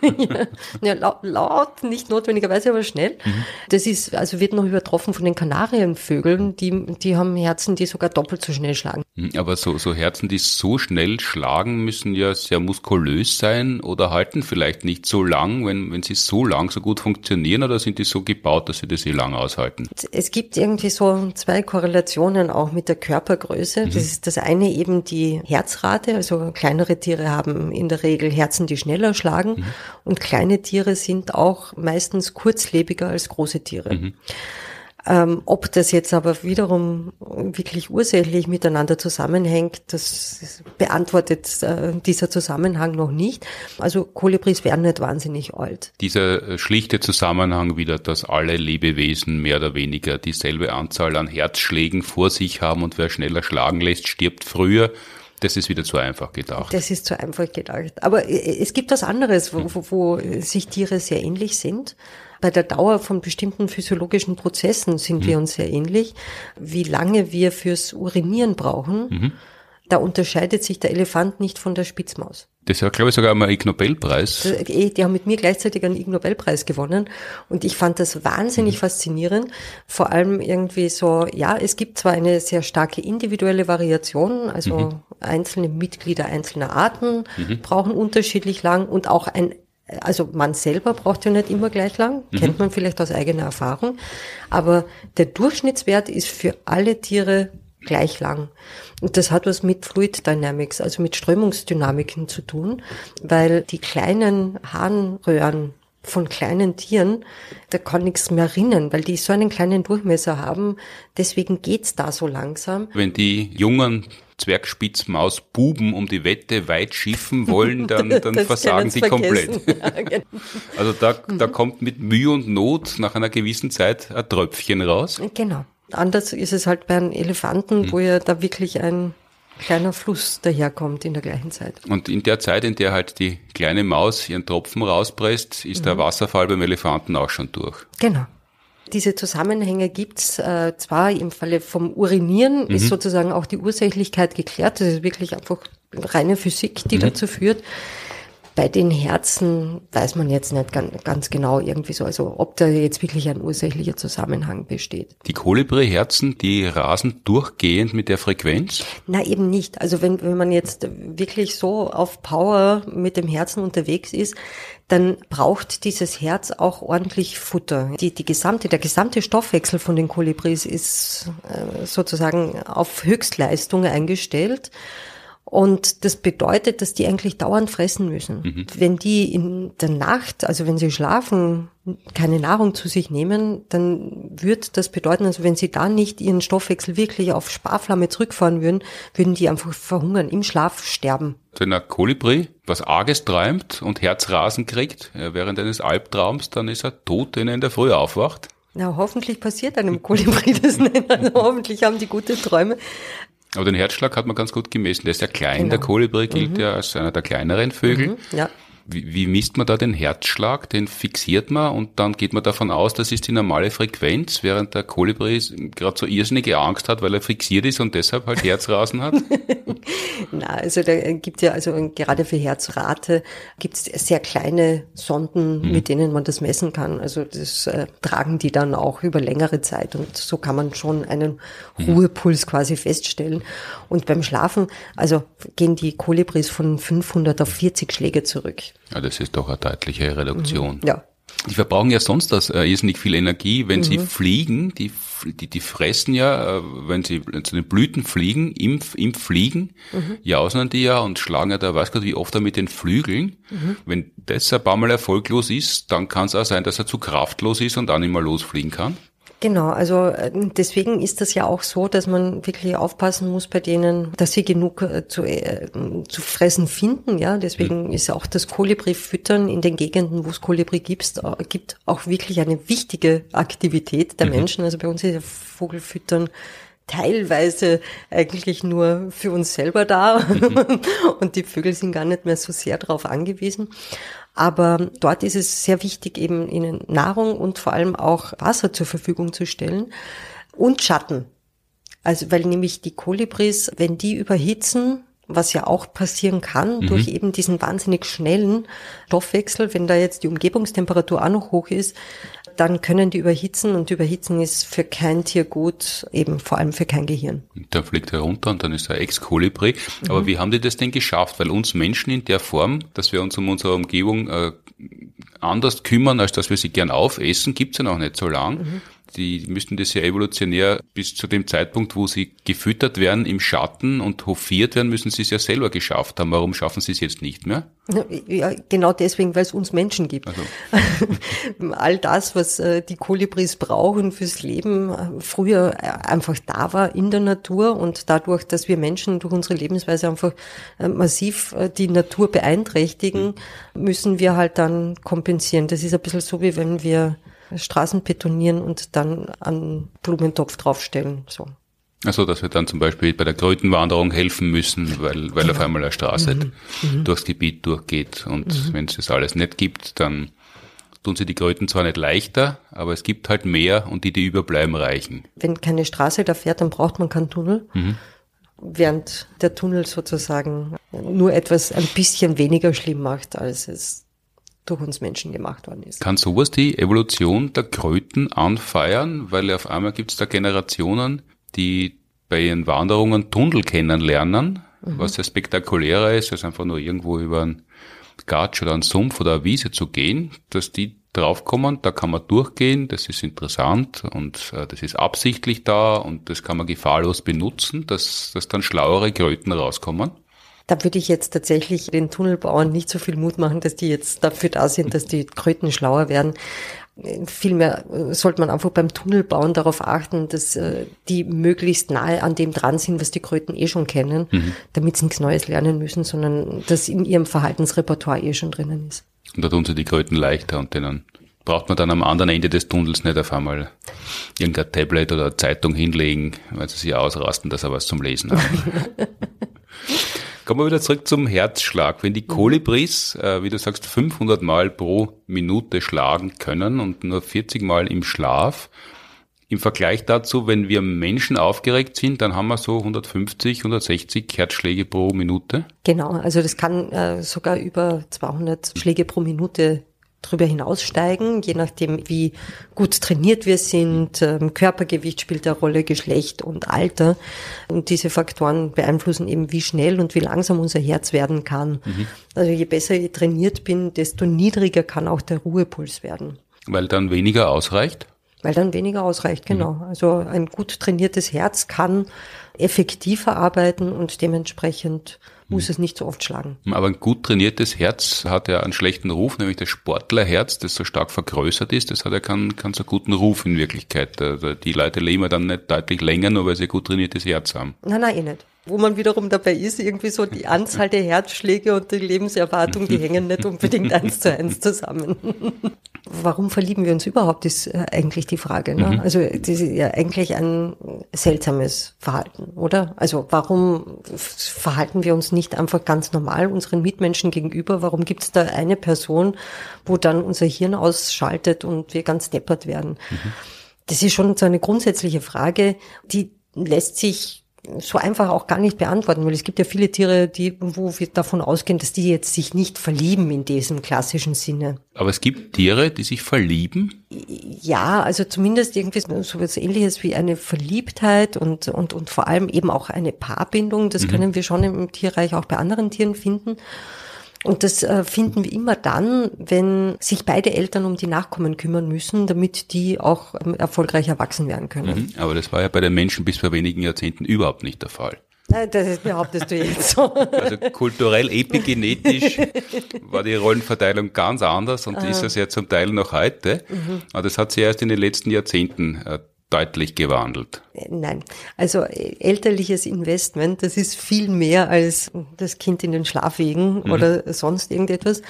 ja, ja, laut, nicht notwendigerweise, aber schnell. Mhm. Das ist, also wird noch übertroffen von den Kanarienvögeln, die, die haben Herzen, die sogar doppelt so schnell schlagen. Mhm, aber so, so Herzen, die so schnell schlagen, müssen ja sehr muskulös sein oder halten vielleicht nicht so lang, wenn, wenn sie so lang so gut funktionieren oder sind die so gebaut, dass sie das eh lang aushalten? Es gibt irgendwie so zwei Korrelationen auch mit der Körpergröße. Mhm. Das ist das eine eben die Herzrate, also kleinere Tiere haben in der Regel Herzen, die schneller schlagen mhm. und kleine Tiere sind auch meistens kurzlebiger als große Tiere. Mhm. Ähm, ob das jetzt aber wiederum wirklich ursächlich miteinander zusammenhängt, das beantwortet äh, dieser Zusammenhang noch nicht. Also Kolibris werden nicht wahnsinnig alt. Dieser äh, schlichte Zusammenhang wieder, dass alle Lebewesen mehr oder weniger dieselbe Anzahl an Herzschlägen vor sich haben und wer schneller schlagen lässt, stirbt früher. Das ist wieder zu einfach gedacht. Das ist zu einfach gedacht. Aber äh, es gibt was anderes, wo, hm. wo, wo sich Tiere sehr ähnlich sind. Bei der Dauer von bestimmten physiologischen Prozessen sind mhm. wir uns sehr ähnlich. Wie lange wir fürs Urinieren brauchen, mhm. da unterscheidet sich der Elefant nicht von der Spitzmaus. Das war, glaube ich, sogar einmal Ig Nobelpreis. Äh, eh, die haben mit mir gleichzeitig einen Ig Nobelpreis gewonnen. Und ich fand das wahnsinnig mhm. faszinierend. Vor allem irgendwie so, ja, es gibt zwar eine sehr starke individuelle Variation, also mhm. einzelne Mitglieder einzelner Arten mhm. brauchen unterschiedlich lang und auch ein also man selber braucht ja nicht immer gleich lang, mhm. kennt man vielleicht aus eigener Erfahrung, aber der Durchschnittswert ist für alle Tiere gleich lang. Und das hat was mit Fluid Dynamics, also mit Strömungsdynamiken zu tun, weil die kleinen Harnröhren von kleinen Tieren, da kann nichts mehr rinnen, weil die so einen kleinen Durchmesser haben. Deswegen geht's da so langsam. Wenn die jungen Zwergspitzmaus Buben um die Wette weit schiffen wollen, dann, dann versagen sie komplett. Genau. Also da, da mhm. kommt mit Mühe und Not nach einer gewissen Zeit ein Tröpfchen raus. Genau. Anders ist es halt bei einem Elefanten, mhm. wo ja da wirklich ein kleiner Fluss daherkommt in der gleichen Zeit. Und in der Zeit, in der halt die kleine Maus ihren Tropfen rauspresst, ist mhm. der Wasserfall beim Elefanten auch schon durch. Genau diese Zusammenhänge gibt's äh, zwar im Falle vom Urinieren mhm. ist sozusagen auch die Ursächlichkeit geklärt. Das ist wirklich einfach reine Physik, die mhm. dazu führt. Bei den Herzen weiß man jetzt nicht ganz genau irgendwie so, also ob da jetzt wirklich ein ursächlicher Zusammenhang besteht. Die Kolibri-Herzen, die rasen durchgehend mit der Frequenz? Na eben nicht. Also wenn, wenn man jetzt wirklich so auf Power mit dem Herzen unterwegs ist, dann braucht dieses Herz auch ordentlich Futter. Die, die gesamte, der gesamte Stoffwechsel von den Kolibris ist äh, sozusagen auf Höchstleistung eingestellt. Und das bedeutet, dass die eigentlich dauernd fressen müssen. Mhm. Wenn die in der Nacht, also wenn sie schlafen, keine Nahrung zu sich nehmen, dann wird das bedeuten, also wenn sie da nicht ihren Stoffwechsel wirklich auf Sparflamme zurückfahren würden, würden die einfach verhungern, im Schlaf sterben. Wenn ein Kolibri was Arges träumt und Herzrasen kriegt äh, während eines Albtraums, dann ist er tot, wenn er in der Früh aufwacht. Na, hoffentlich passiert einem Kolibri das nicht. Also hoffentlich haben die gute Träume. Aber den Herzschlag hat man ganz gut gemessen. Der ist ja klein, genau. Mhm. der Kolibri gilt mhm. ja als einer der kleineren Vögel. Mhm, ja. Wie, wie misst man da den Herzschlag? Den fixiert man und dann geht man davon aus, das ist die normale Frequenz, während der Kolibri gerade so irrsinnige Angst hat, weil er fixiert ist und deshalb halt Herzrasen hat? Na, also da gibt ja also gerade für Herzrate gibt es sehr kleine Sonden, hm. mit denen man das messen kann. Also das äh, tragen die dann auch über längere Zeit und so kann man schon einen mhm. Ruhepuls quasi feststellen. Und beim Schlafen, also gehen die Kolibris von 500 auf 40 Schläge zurück. Ja, das ist doch eine deutliche Reduktion. Mhm. Ja. Die verbrauchen ja sonst das äh, irrsinnig viel Energie, wenn mhm. sie fliegen, die, die, die fressen ja, äh, wenn sie zu den Blüten fliegen, im, im Fliegen, mhm. jausern die ja und schlagen ja da, weiß Gott, wie oft er mit den Flügeln. Mhm. Wenn das ein paar Mal erfolglos ist, dann kann es auch sein, dass er zu kraftlos ist und dann nicht mehr losfliegen kann. Genau, also äh, deswegen ist das ja auch so, dass man wirklich aufpassen muss bei denen, dass sie genug äh, zu, äh, zu fressen finden. Ja, deswegen mhm. ist auch das Kolibri-Füttern in den Gegenden, wo es Kolibri gibt, gibt auch wirklich eine wichtige Aktivität der mhm. Menschen. Also bei uns ist ja Vogelfüttern teilweise eigentlich nur für uns selber da mhm. und die Vögel sind gar nicht mehr so sehr darauf angewiesen. Aber dort ist es sehr wichtig, eben ihnen Nahrung und vor allem auch Wasser zur Verfügung zu stellen und Schatten. Also, weil nämlich die Kolibris, wenn die überhitzen, was ja auch passieren kann mhm. durch eben diesen wahnsinnig schnellen Stoffwechsel, wenn da jetzt die Umgebungstemperatur auch noch hoch ist, dann können die überhitzen und überhitzen ist für kein Tier gut, eben vor allem für kein Gehirn. Und dann fliegt er runter und dann ist er Ex-Kolibri. Aber mhm. wie haben die das denn geschafft? Weil uns Menschen in der Form, dass wir uns um unsere Umgebung äh, anders kümmern, als dass wir sie gern aufessen, gibt es ja noch nicht so lang. Mhm die müssten das ja evolutionär bis zu dem Zeitpunkt, wo sie gefüttert werden im Schatten und hofiert werden, müssen sie es ja selber geschafft haben. Warum schaffen sie es jetzt nicht mehr? Ja, genau deswegen, weil es uns Menschen gibt. Also. All das, was äh, die Kolibris brauchen fürs Leben, äh, früher äh, einfach da war in der Natur und dadurch, dass wir Menschen durch unsere Lebensweise einfach massiv die Natur beeinträchtigen, mhm. müssen wir halt dann kompensieren. Das ist ein bisschen so, wie wenn wir Straßen betonieren und dann an Blumentopf draufstellen. So. Also, dass wir dann zum Beispiel bei der Krötenwanderung helfen müssen, weil, weil genau. auf einmal eine Straße mhm. mhm. durchs Gebiet durchgeht. Und mhm. wenn es das alles nicht gibt, dann tun sie die Kröten zwar nicht leichter, aber es gibt halt mehr und die, die überbleiben, reichen. Wenn keine Straße da fährt, dann braucht man keinen Tunnel. Mhm. Während der Tunnel sozusagen nur etwas ein bisschen weniger schlimm macht, als es durch uns Menschen gemacht worden ist. Kann sowas die Evolution der Kröten anfeiern? Weil auf einmal gibt es da Generationen, die bei ihren Wanderungen Tunnel kennenlernen, mhm. was ja spektakulärer ist, als einfach nur irgendwo über einen Gatsch oder einen Sumpf oder eine Wiese zu gehen, dass die draufkommen, da kann man durchgehen, das ist interessant und äh, das ist absichtlich da und das kann man gefahrlos benutzen, dass, dass dann schlauere Kröten rauskommen. Da würde ich jetzt tatsächlich den Tunnelbauern nicht so viel Mut machen, dass die jetzt dafür da sind, dass die Kröten schlauer werden. Vielmehr äh, sollte man einfach beim Tunnelbauen darauf achten, dass äh, die möglichst nahe an dem dran sind, was die Kröten eh schon kennen, mhm. damit sie nichts Neues lernen müssen, sondern dass in ihrem Verhaltensrepertoire eh schon drinnen ist. Und da tun sie die Kröten leichter und denen braucht man dann am anderen Ende des Tunnels nicht auf einmal irgendein Tablet oder Zeitung hinlegen, weil sie sich ausrasten, dass sie was zum Lesen haben. Kommen wir wieder zurück zum Herzschlag. Wenn die mhm. Kolibris, äh, wie du sagst, 500 Mal pro Minute schlagen können und nur 40 Mal im Schlaf, im Vergleich dazu, wenn wir Menschen aufgeregt sind, dann haben wir so 150, 160 Herzschläge pro Minute. Genau, also das kann äh, sogar über 200 Schläge pro Minute drüber hinaussteigen, je nachdem, wie gut trainiert wir sind. Ähm, Körpergewicht spielt eine Rolle, Geschlecht und Alter. Und diese Faktoren beeinflussen eben, wie schnell und wie langsam unser Herz werden kann. Mhm. Also je besser ich trainiert bin, desto niedriger kann auch der Ruhepuls werden. Weil dann weniger ausreicht? Weil dann weniger ausreicht, mhm. genau. Mhm. Also ein gut trainiertes Herz kann effektiver arbeiten und dementsprechend muss es nicht so oft schlagen. Aber ein gut trainiertes Herz hat ja einen schlechten Ruf, nämlich das Sportlerherz, das so stark vergrößert ist, das hat ja keinen, keinen so guten Ruf in Wirklichkeit. Äh, die Leute leben ja dann nicht deutlich länger, nur weil sie ein gut trainiertes Herz haben. Nein, nein, eh nicht wo man wiederum dabei ist, irgendwie so die Anzahl der Herzschläge und die Lebenserwartung, die hängen nicht unbedingt eins zu eins zusammen. Warum verlieben wir uns überhaupt, ist äh, eigentlich die Frage. Ne? Mhm. Also das ist ja eigentlich ein seltsames Verhalten, oder? Also warum verhalten wir uns nicht einfach ganz normal unseren Mitmenschen gegenüber? Warum gibt es da eine Person, wo dann unser Hirn ausschaltet und wir ganz deppert werden? Mhm. Das ist schon so eine grundsätzliche Frage, die lässt sich so einfach auch gar nicht beantworten, weil es gibt ja viele Tiere, die, wo wir davon ausgehen, dass die jetzt sich nicht verlieben in diesem klassischen Sinne. Aber es gibt Tiere, die sich verlieben? Ja, also zumindest irgendwie so etwas ähnliches wie eine Verliebtheit und, und, und vor allem eben auch eine Paarbindung. Das mhm. können wir schon im Tierreich auch bei anderen Tieren finden. Und das äh, finden wir immer dann, wenn sich beide Eltern um die Nachkommen kümmern müssen, damit die auch ähm, erfolgreich erwachsen werden können. Mhm, aber das war ja bei den Menschen bis vor wenigen Jahrzehnten überhaupt nicht der Fall. Nein, das behauptest du jetzt so. Also kulturell, epigenetisch war die Rollenverteilung ganz anders und Aha. ist es ja zum Teil noch heute. Mhm. Aber das hat sich erst in den letzten Jahrzehnten äh, deutlich gewandelt? Nein. Also äh, elterliches Investment, das ist viel mehr als das Kind in den Schlaf wegen mhm. oder sonst irgendetwas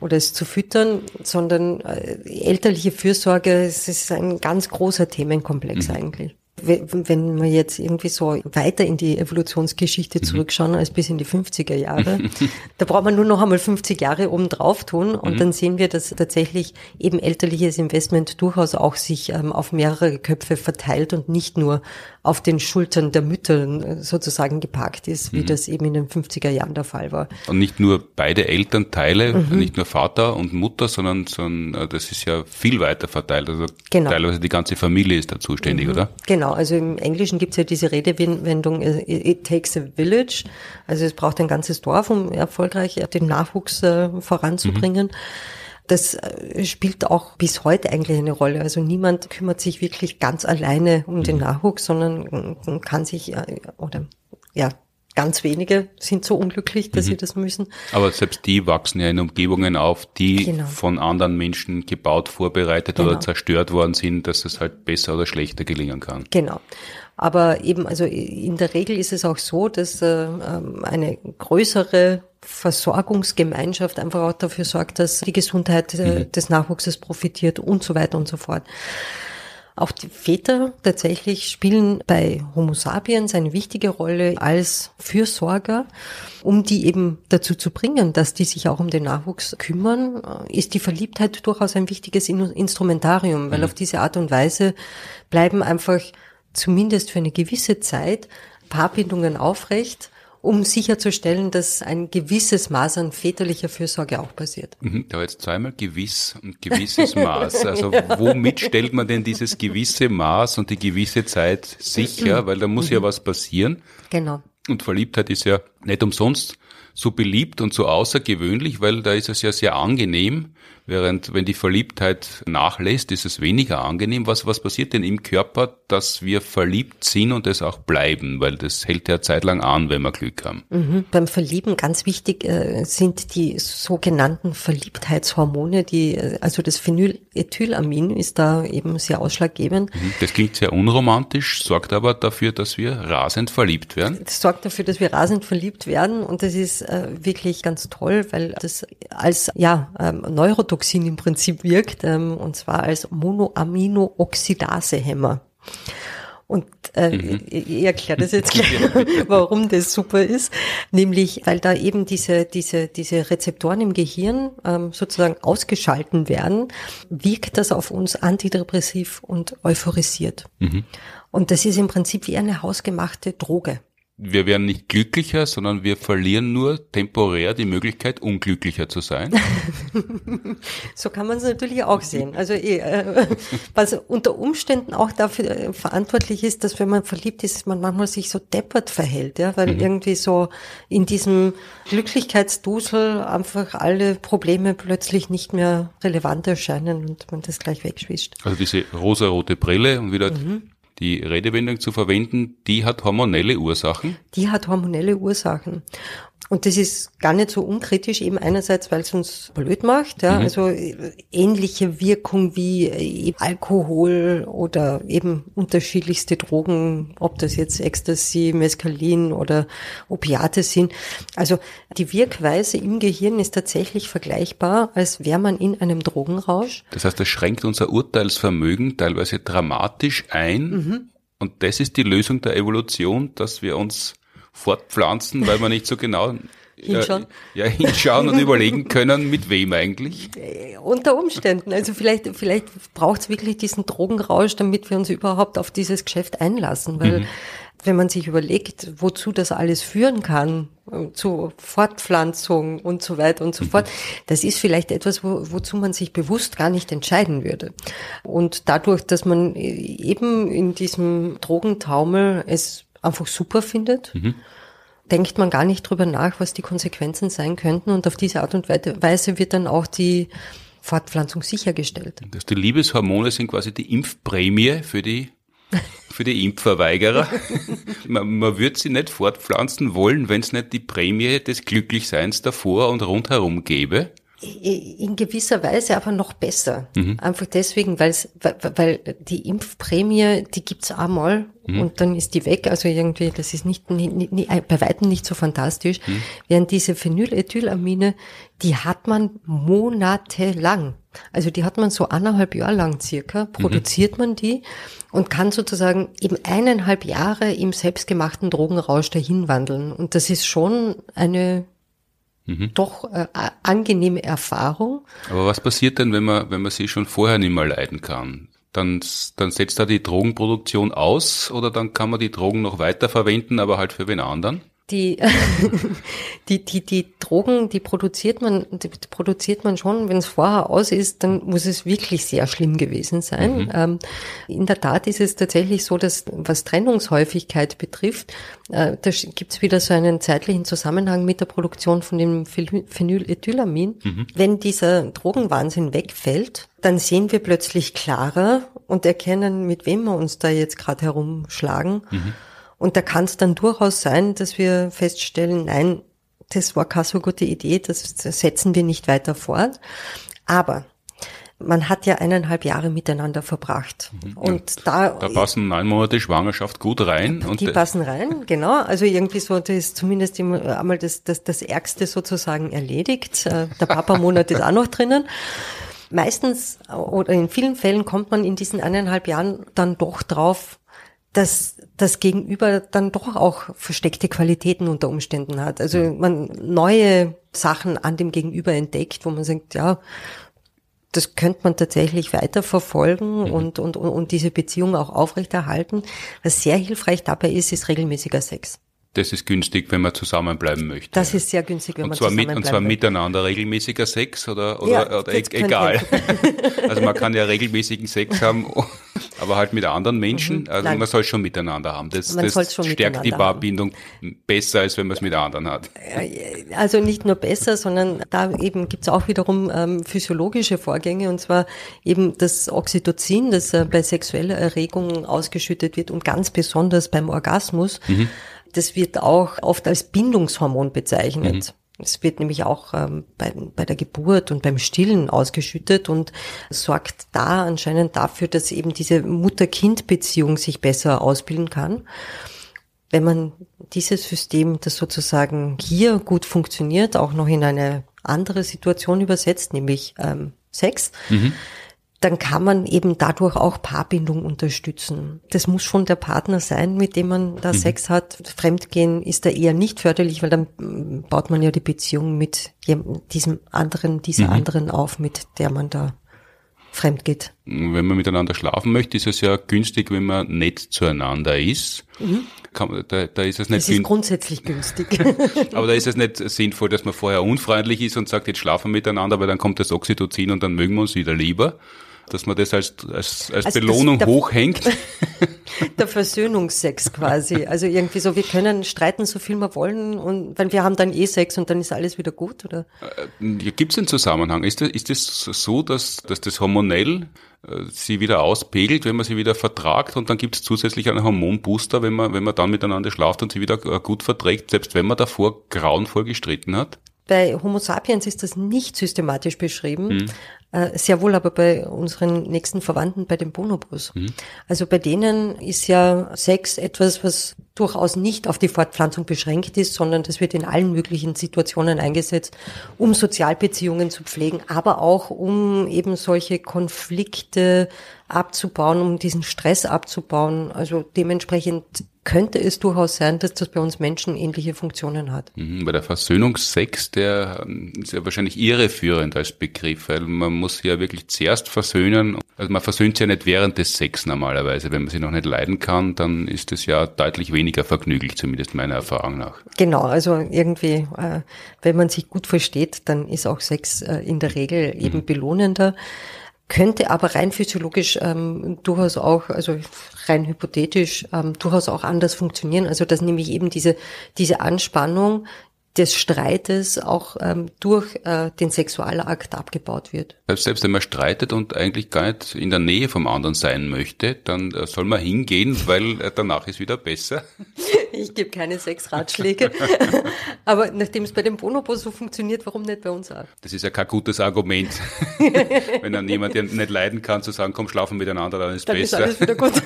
oder es zu füttern, sondern äh, elterliche Fürsorge, es ist ein ganz großer Themenkomplex mhm. eigentlich. Wenn wir jetzt irgendwie so weiter in die Evolutionsgeschichte mhm. zurückschauen als bis in die 50er Jahre, da braucht man nur noch einmal 50 Jahre oben drauf tun und mhm. dann sehen wir, dass tatsächlich eben elterliches Investment durchaus auch sich ähm, auf mehrere Köpfe verteilt und nicht nur auf den Schultern der Mütter äh, sozusagen geparkt ist, wie mhm. das eben in den 50er Jahren der Fall war. Und nicht nur beide Elternteile, mhm. nicht nur Vater und Mutter, sondern, sondern äh, das ist ja viel weiter verteilt. Also genau. teilweise die ganze Familie ist da zuständig, mhm. oder? Genau. Genau, also im Englischen gibt es ja diese Redewendung, äh, it takes a village. Also es braucht ein ganzes Dorf, um erfolgreich äh, den Nachwuchs äh, voranzubringen. Mhm. Das spielt auch bis heute eigentlich eine Rolle. Also niemand kümmert sich wirklich ganz alleine um mhm. den Nachwuchs, sondern kann sich oder ja, Ganz wenige sind so unglücklich, dass mhm. sie das müssen. Aber selbst die wachsen ja in Umgebungen auf, die genau. von anderen Menschen gebaut, vorbereitet genau. oder zerstört worden sind, dass es halt besser oder schlechter gelingen kann. Genau. Aber eben, also in der Regel ist es auch so, dass äh, ähm, eine größere Versorgungsgemeinschaft einfach auch dafür sorgt, dass die Gesundheit äh, mhm. des Nachwuchses profitiert und so weiter und so fort. Auch die Väter tatsächlich spielen bei Homo sapiens eine wichtige Rolle als Fürsorger, um die eben dazu zu bringen, dass die sich auch um den Nachwuchs kümmern, äh, ist die Verliebtheit durchaus ein wichtiges Instrumentarium, weil mhm. auf diese Art und Weise bleiben einfach zumindest für eine gewisse Zeit Paarbindungen aufrecht, um sicherzustellen, dass ein gewisses Maß an väterlicher Fürsorge auch passiert. Da mhm. war jetzt zweimal gewiss und gewisses Maß. Also ja. womit stellt man denn dieses gewisse Maß und die gewisse Zeit sicher? Mhm. Weil da muss ja mhm. was passieren. Genau. Und Verliebtheit ist ja nicht umsonst so beliebt und so außergewöhnlich, weil da ist es ja sehr angenehm, Während wenn die Verliebtheit nachlässt, ist es weniger angenehm. Was, was passiert denn im Körper, dass wir verliebt sind und es auch bleiben? Weil das hält ja zeitlang an, wenn wir Glück haben. Mhm. Beim Verlieben ganz wichtig äh, sind die sogenannten Verliebtheitshormone, die, äh, also das Phenylethylamin ist da eben sehr ausschlaggebend. Mhm. Das klingt sehr unromantisch, sorgt aber dafür, dass wir rasend verliebt werden. Das sorgt dafür, dass wir rasend verliebt werden und das ist äh, wirklich ganz toll, weil das als ja, ähm, Neurotoxin Aflatoxin im Prinzip wirkt, ähm, und zwar als Monoaminooxidasehemmer. Und äh, mhm. ich erkläre das jetzt gleich, warum das super ist. Nämlich, weil da eben diese, diese, diese Rezeptoren im Gehirn ähm, sozusagen ausgeschalten werden, wirkt das auf uns antidepressiv und euphorisiert. Mhm. Und das ist im Prinzip wie eine hausgemachte Droge wir werden nicht glücklicher, sondern wir verlieren nur temporär die Möglichkeit, unglücklicher zu sein. so kann man es natürlich auch sehen. Also eh, äh, was unter Umständen auch dafür äh, verantwortlich ist, dass wenn man verliebt ist, man manchmal sich so deppert verhält, ja, weil mhm. irgendwie so in diesem Glücklichkeitsdusel einfach alle Probleme plötzlich nicht mehr relevant erscheinen und man das gleich wegschwischt. Also diese rosarote Brille und wieder mhm die Redewendung zu verwenden, die hat hormonelle Ursachen? Die hat hormonelle Ursachen. Und das ist gar nicht so unkritisch, eben einerseits, weil es uns blöd macht, ja, mhm. also ähnliche Wirkung wie äh, Alkohol oder eben unterschiedlichste Drogen, ob das jetzt Ecstasy, Mescalin oder Opiate sind. Also die Wirkweise im Gehirn ist tatsächlich vergleichbar, als wäre man in einem Drogenrausch. Das heißt, das schränkt unser Urteilsvermögen teilweise dramatisch ein. Mhm. Und das ist die Lösung der Evolution, dass wir uns fortpflanzen, weil man nicht so genau äh, hinschauen, ja, ja hinschauen und überlegen können, mit wem eigentlich. Äh, unter Umständen. Also vielleicht, vielleicht braucht es wirklich diesen Drogenrausch, damit wir uns überhaupt auf dieses Geschäft einlassen, weil mhm. Wenn man sich überlegt, wozu das alles führen kann, äh, zu Fortpflanzung und so weiter und so mhm. fort. Das ist vielleicht etwas, wo, wozu man sich bewusst gar nicht entscheiden würde. Und dadurch, dass man eben in diesem Drogentaumel es einfach super findet, mhm. denkt man gar nicht drüber nach, was die Konsequenzen sein könnten. Und auf diese Art und Weise wird dann auch die Fortpflanzung sichergestellt. Dass die Liebeshormone sind quasi die Impfprämie für die für die Impfverweigerer. man, man würde sie nicht fortpflanzen wollen, wenn es nicht die Prämie des Glücklichseins davor und rundherum gäbe in gewisser Weise aber noch besser. Mhm. Einfach deswegen, weil, weil die Impfprämie, die gibt's einmal mhm. und dann ist die weg. Also irgendwie, das ist nicht, nie, nie, äh, bei weitem nicht so fantastisch. Mhm. Während diese Phenylethylamine, die hat man monatelang. Also die hat man so anderthalb Jahre lang circa, mhm. produziert man die und kann sozusagen eben eineinhalb Jahre im selbstgemachten Drogenrausch dahin wandeln. Und das ist schon eine Mhm. Doch äh, angenehme Erfahrung. Aber was passiert denn, wenn man, wenn man sie schon vorher nicht mehr leiden kann? Dann, dann setzt da die Drogenproduktion aus oder dann kann man die Drogen noch weiter verwenden, aber halt für wen anderen? die, die, die, die Drogen, die produziert man, die produziert man schon, wenn es vorher aus ist, dann muss es wirklich sehr schlimm gewesen sein. Mhm. Ähm, in der Tat ist es tatsächlich so, dass was Trennungshäufigkeit betrifft, äh, da gibt es wieder so einen zeitlichen Zusammenhang mit der Produktion von dem Phenylethylamin. Mhm. Wenn dieser Drogenwahnsinn wegfällt, dann sehen wir plötzlich klarer und erkennen, mit wem wir uns da jetzt gerade herumschlagen. Mhm und da kann es dann durchaus sein, dass wir feststellen, nein, das war keine so gute Idee, das, setzen wir nicht weiter fort. Aber man hat ja eineinhalb Jahre miteinander verbracht. Mhm. Und ja, da, da passen neun Monate Schwangerschaft gut rein. Die und die passen rein, genau. Also irgendwie so, das ist zumindest einmal das, das, das Ärgste sozusagen erledigt. Äh, der Papa-Monat ist auch noch drinnen. Meistens oder in vielen Fällen kommt man in diesen eineinhalb Jahren dann doch drauf, dass das Gegenüber dann doch auch versteckte Qualitäten unter Umständen hat. Also man neue Sachen an dem Gegenüber entdeckt, wo man sagt, ja, das könnte man tatsächlich weiter verfolgen mhm. und, und, und diese Beziehung auch aufrechterhalten. Was sehr hilfreich dabei ist, ist regelmäßiger Sex das ist günstig, wenn man zusammenbleiben möchte. Das ist sehr günstig, wenn und man zusammenbleiben mit, Und zwar miteinander regelmäßiger Sex oder, oder, ja, oder e egal. also man kann ja regelmäßigen Sex haben, aber halt mit anderen Menschen. Mhm, also nein. man soll es schon miteinander haben. Das, das stärkt die Paarbindung besser, als wenn man es mit anderen hat. Äh, also nicht nur besser, sondern da eben gibt es auch wiederum ähm, physiologische Vorgänge und zwar eben das Oxytocin, das äh, bei sexueller Erregung ausgeschüttet wird und ganz besonders beim Orgasmus. Mhm das wird auch oft als Bindungshormon bezeichnet. Mhm. Es wird nämlich auch ähm, bei, bei der Geburt und beim Stillen ausgeschüttet und sorgt da anscheinend dafür, dass eben diese Mutter-Kind-Beziehung sich besser ausbilden kann. Wenn man dieses System, das sozusagen hier gut funktioniert, auch noch in eine andere Situation übersetzt, nämlich ähm, Sex, mhm dann kann man eben dadurch auch Paarbindung unterstützen. Das muss schon der Partner sein, mit dem man da mhm. Sex hat. Fremdgehen ist da eher nicht förderlich, weil dann baut man ja die Beziehung mit diesem anderen, dieser mhm. anderen auf, mit der man da fremd geht. Wenn man miteinander schlafen möchte, ist es ja günstig, wenn man nett zueinander ist. Mhm. Kann, da, da ist es nicht das ist grundsätzlich günstig. aber da ist es nicht sinnvoll, dass man vorher unfreundlich ist und sagt, jetzt schlafen wir miteinander, weil dann kommt das Oxytocin und dann mögen wir uns wieder lieber dass man das als, als, als also Belohnung der, hochhängt. der Versöhnungsex quasi. Also irgendwie so, wir können streiten, so viel wir wollen, und weil wir haben dann eh Sex und dann ist alles wieder gut, oder? Äh, äh, gibt es einen Zusammenhang? Ist das, ist das so, dass, dass das hormonell äh, sie wieder auspegelt, wenn man sie wieder vertragt und dann gibt es zusätzlich einen Hormonbooster, wenn man, wenn man dann miteinander schlaft und sie wieder gut verträgt, selbst wenn man davor grauenvoll gestritten hat? Bei Homo sapiens ist das nicht systematisch beschrieben, mhm äh, sehr wohl aber bei unseren nächsten Verwandten, bei den Bonobos. Mhm. Also bei denen ist ja Sex etwas, was durchaus nicht auf die Fortpflanzung beschränkt ist, sondern das wird in allen möglichen Situationen eingesetzt, um Sozialbeziehungen zu pflegen, aber auch um eben solche Konflikte abzubauen, um diesen Stress abzubauen. Also dementsprechend könnte es durchaus sein, dass das bei uns Menschen ähnliche Funktionen hat. Mhm, bei der Versöhnungsex, der ähm, ist ja wahrscheinlich irreführend als Begriff, weil man muss ja wirklich zuerst versöhnen. Also man versöhnt sich ja nicht während des Sex normalerweise. Wenn man sich noch nicht leiden kann, dann ist es ja deutlich weniger vergnüglich, zumindest meiner Erfahrung nach. Genau, also irgendwie, äh, wenn man sich gut versteht, dann ist auch Sex äh, in der Regel eben mhm. belohnender könnte aber rein physiologisch ähm, durchaus auch, also rein hypothetisch, ähm, durchaus auch anders funktionieren. Also dass nämlich eben diese, diese Anspannung des Streites auch ähm, durch äh, den Sexualakt abgebaut wird. Selbst wenn man streitet und eigentlich gar nicht in der Nähe vom anderen sein möchte, dann äh, soll man hingehen, weil äh, danach ist wieder besser. ich gebe keine Sexratschläge. Aber nachdem es bei dem Bonobo so funktioniert, warum nicht bei uns auch? Das ist ja kein gutes Argument. wenn dann jemand den nicht leiden kann, zu sagen, komm, schlafen miteinander, dann ist es besser. Dann ist alles wieder gut.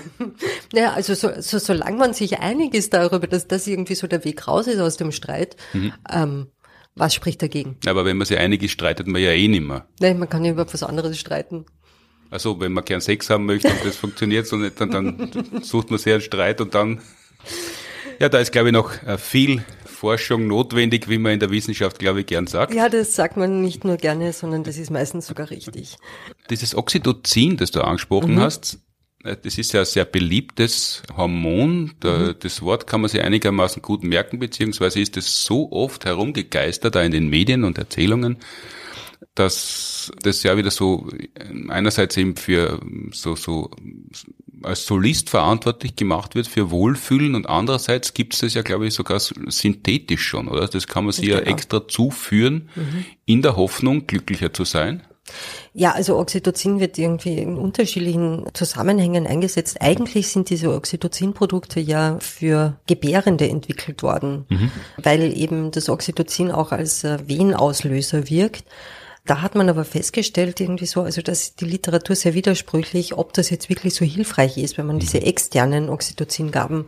naja, also so, so, solange man sich einig ist darüber, dass das irgendwie so der Weg raus ist aus dem Streit, mhm ähm, was spricht dagegen? Aber wenn man sich einig ist, streitet man ja eh nicht mehr. Nein, man kann ja über was anderes streiten. Also wenn man gern Sex haben möchte und das funktioniert so nicht, dann, dann sucht man sich einen Streit und dann... Ja, da ist, glaube ich, noch äh, viel Forschung notwendig, wie man in der Wissenschaft, glaube ich, gern sagt. Ja, das sagt man nicht nur gerne, sondern das ist meistens sogar richtig. Dieses Oxytocin, das du angesprochen mhm. hast, äh, das ist ja ein sehr beliebtes Hormon. Mhm. Das Wort kann man sich einigermaßen gut merken, beziehungsweise ist es so oft herumgegeistert, da in den Medien und Erzählungen, dass das ja wieder so äh, einerseits eben für so, so als Solist verantwortlich gemacht wird für Wohlfühlen und andererseits gibt es das ja, glaube ich, sogar synthetisch schon, oder? Das kann man sich ja genau. extra zuführen mhm. in der Hoffnung, glücklicher zu sein. Ja, also Oxytocin wird irgendwie in unterschiedlichen Zusammenhängen eingesetzt. Eigentlich sind diese Oxytocin-Produkte ja für Gebärende entwickelt worden, mhm. weil eben das Oxytocin auch als äh, Venauslöser wirkt. Da hat man aber festgestellt, irgendwie so, also dass die Literatur sehr widersprüchlich, ob das jetzt wirklich so hilfreich ist, wenn man mhm. diese externen Oxytocingaben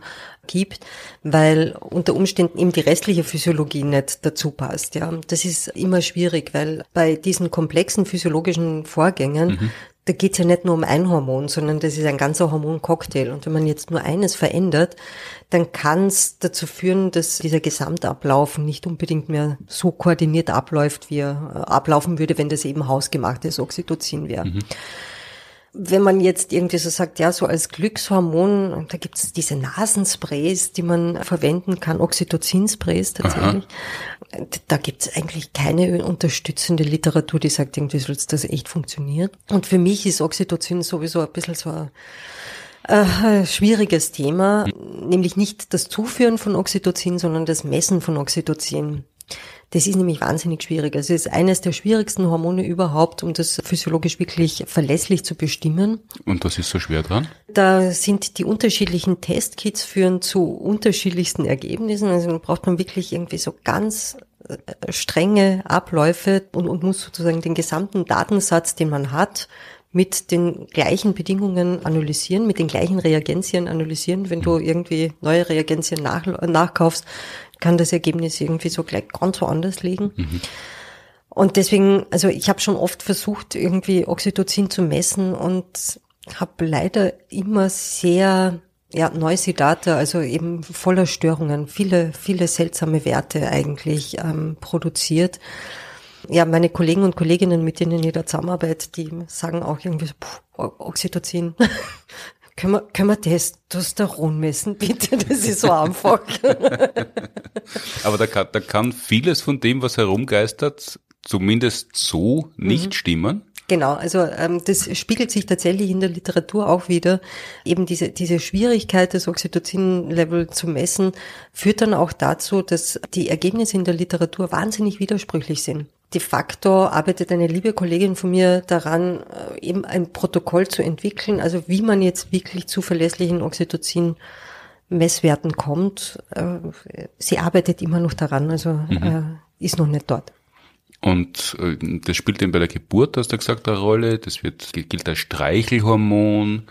gibt, weil unter Umständen eben die restliche Physiologie nicht dazu passt. Ja, das ist immer schwierig, weil bei diesen komplexen physiologischen Vorgängen mhm da geht's ja nicht nur um ein Hormon, sondern das ist ein ganzer Hormoncocktail. Und wenn man jetzt nur eines verändert, dann kann es dazu führen, dass dieser Gesamtablauf nicht unbedingt mehr so koordiniert abläuft, wie er äh, ablaufen würde, wenn das eben hausgemachtes Oxytocin wäre. Mhm wenn man jetzt irgendwie so sagt, ja, so als Glückshormon, da gibt es diese Nasensprays, die man verwenden kann, Oxytocinsprays tatsächlich. Aha. Da gibt es eigentlich keine unterstützende Literatur, die sagt, irgendwie soll das echt funktioniert. Und für mich ist Oxytocin sowieso ein bisschen so ein äh, schwieriges Thema, nämlich nicht das Zuführen von Oxytocin, sondern das Messen von Oxytocin. Das ist nämlich wahnsinnig schwierig. Also es ist eines der schwierigsten Hormone überhaupt, um das physiologisch wirklich verlässlich zu bestimmen. Und das ist so schwer dran? Da sind die unterschiedlichen Testkits führen zu unterschiedlichsten Ergebnissen. Also braucht man wirklich irgendwie so ganz äh, strenge Abläufe und, und muss sozusagen den gesamten Datensatz, den man hat, mit den gleichen Bedingungen analysieren, mit den gleichen Reagenzien analysieren. Wenn du irgendwie neue Reagenzien nach, nachkaufst, kann das Ergebnis irgendwie so gleich ganz woanders liegen. Mhm. Und deswegen, also ich habe schon oft versucht, irgendwie Oxytocin zu messen und habe leider immer sehr ja, noisy Data, also eben voller Störungen, viele, viele seltsame Werte eigentlich ähm, produziert ja, meine Kollegen und Kolleginnen, mit denen ich da zusammenarbeite, die sagen auch irgendwie so, puh, Oxytocin. können wir, können wir Testosteron messen, bitte? Das ist so einfach. Aber da kann, da kann vieles von dem, was herumgeistert, zumindest so nicht mhm. stimmen. Genau, also ähm, das spiegelt sich tatsächlich in der Literatur auch wieder. Eben diese, diese Schwierigkeit, das Oxytocin-Level zu messen, führt dann auch dazu, dass die Ergebnisse in der Literatur wahnsinnig widersprüchlich sind de facto arbeitet eine liebe Kollegin von mir daran, äh, eben ein Protokoll zu entwickeln, also wie man jetzt wirklich zu verlässlichen Oxytocin Messwerten kommt. Äh, sie arbeitet immer noch daran, also äh, mhm. ist noch nicht dort. Und das spielt eben bei der Geburt, hast du gesagt, eine Rolle. Das wird, gilt als Streichelhormon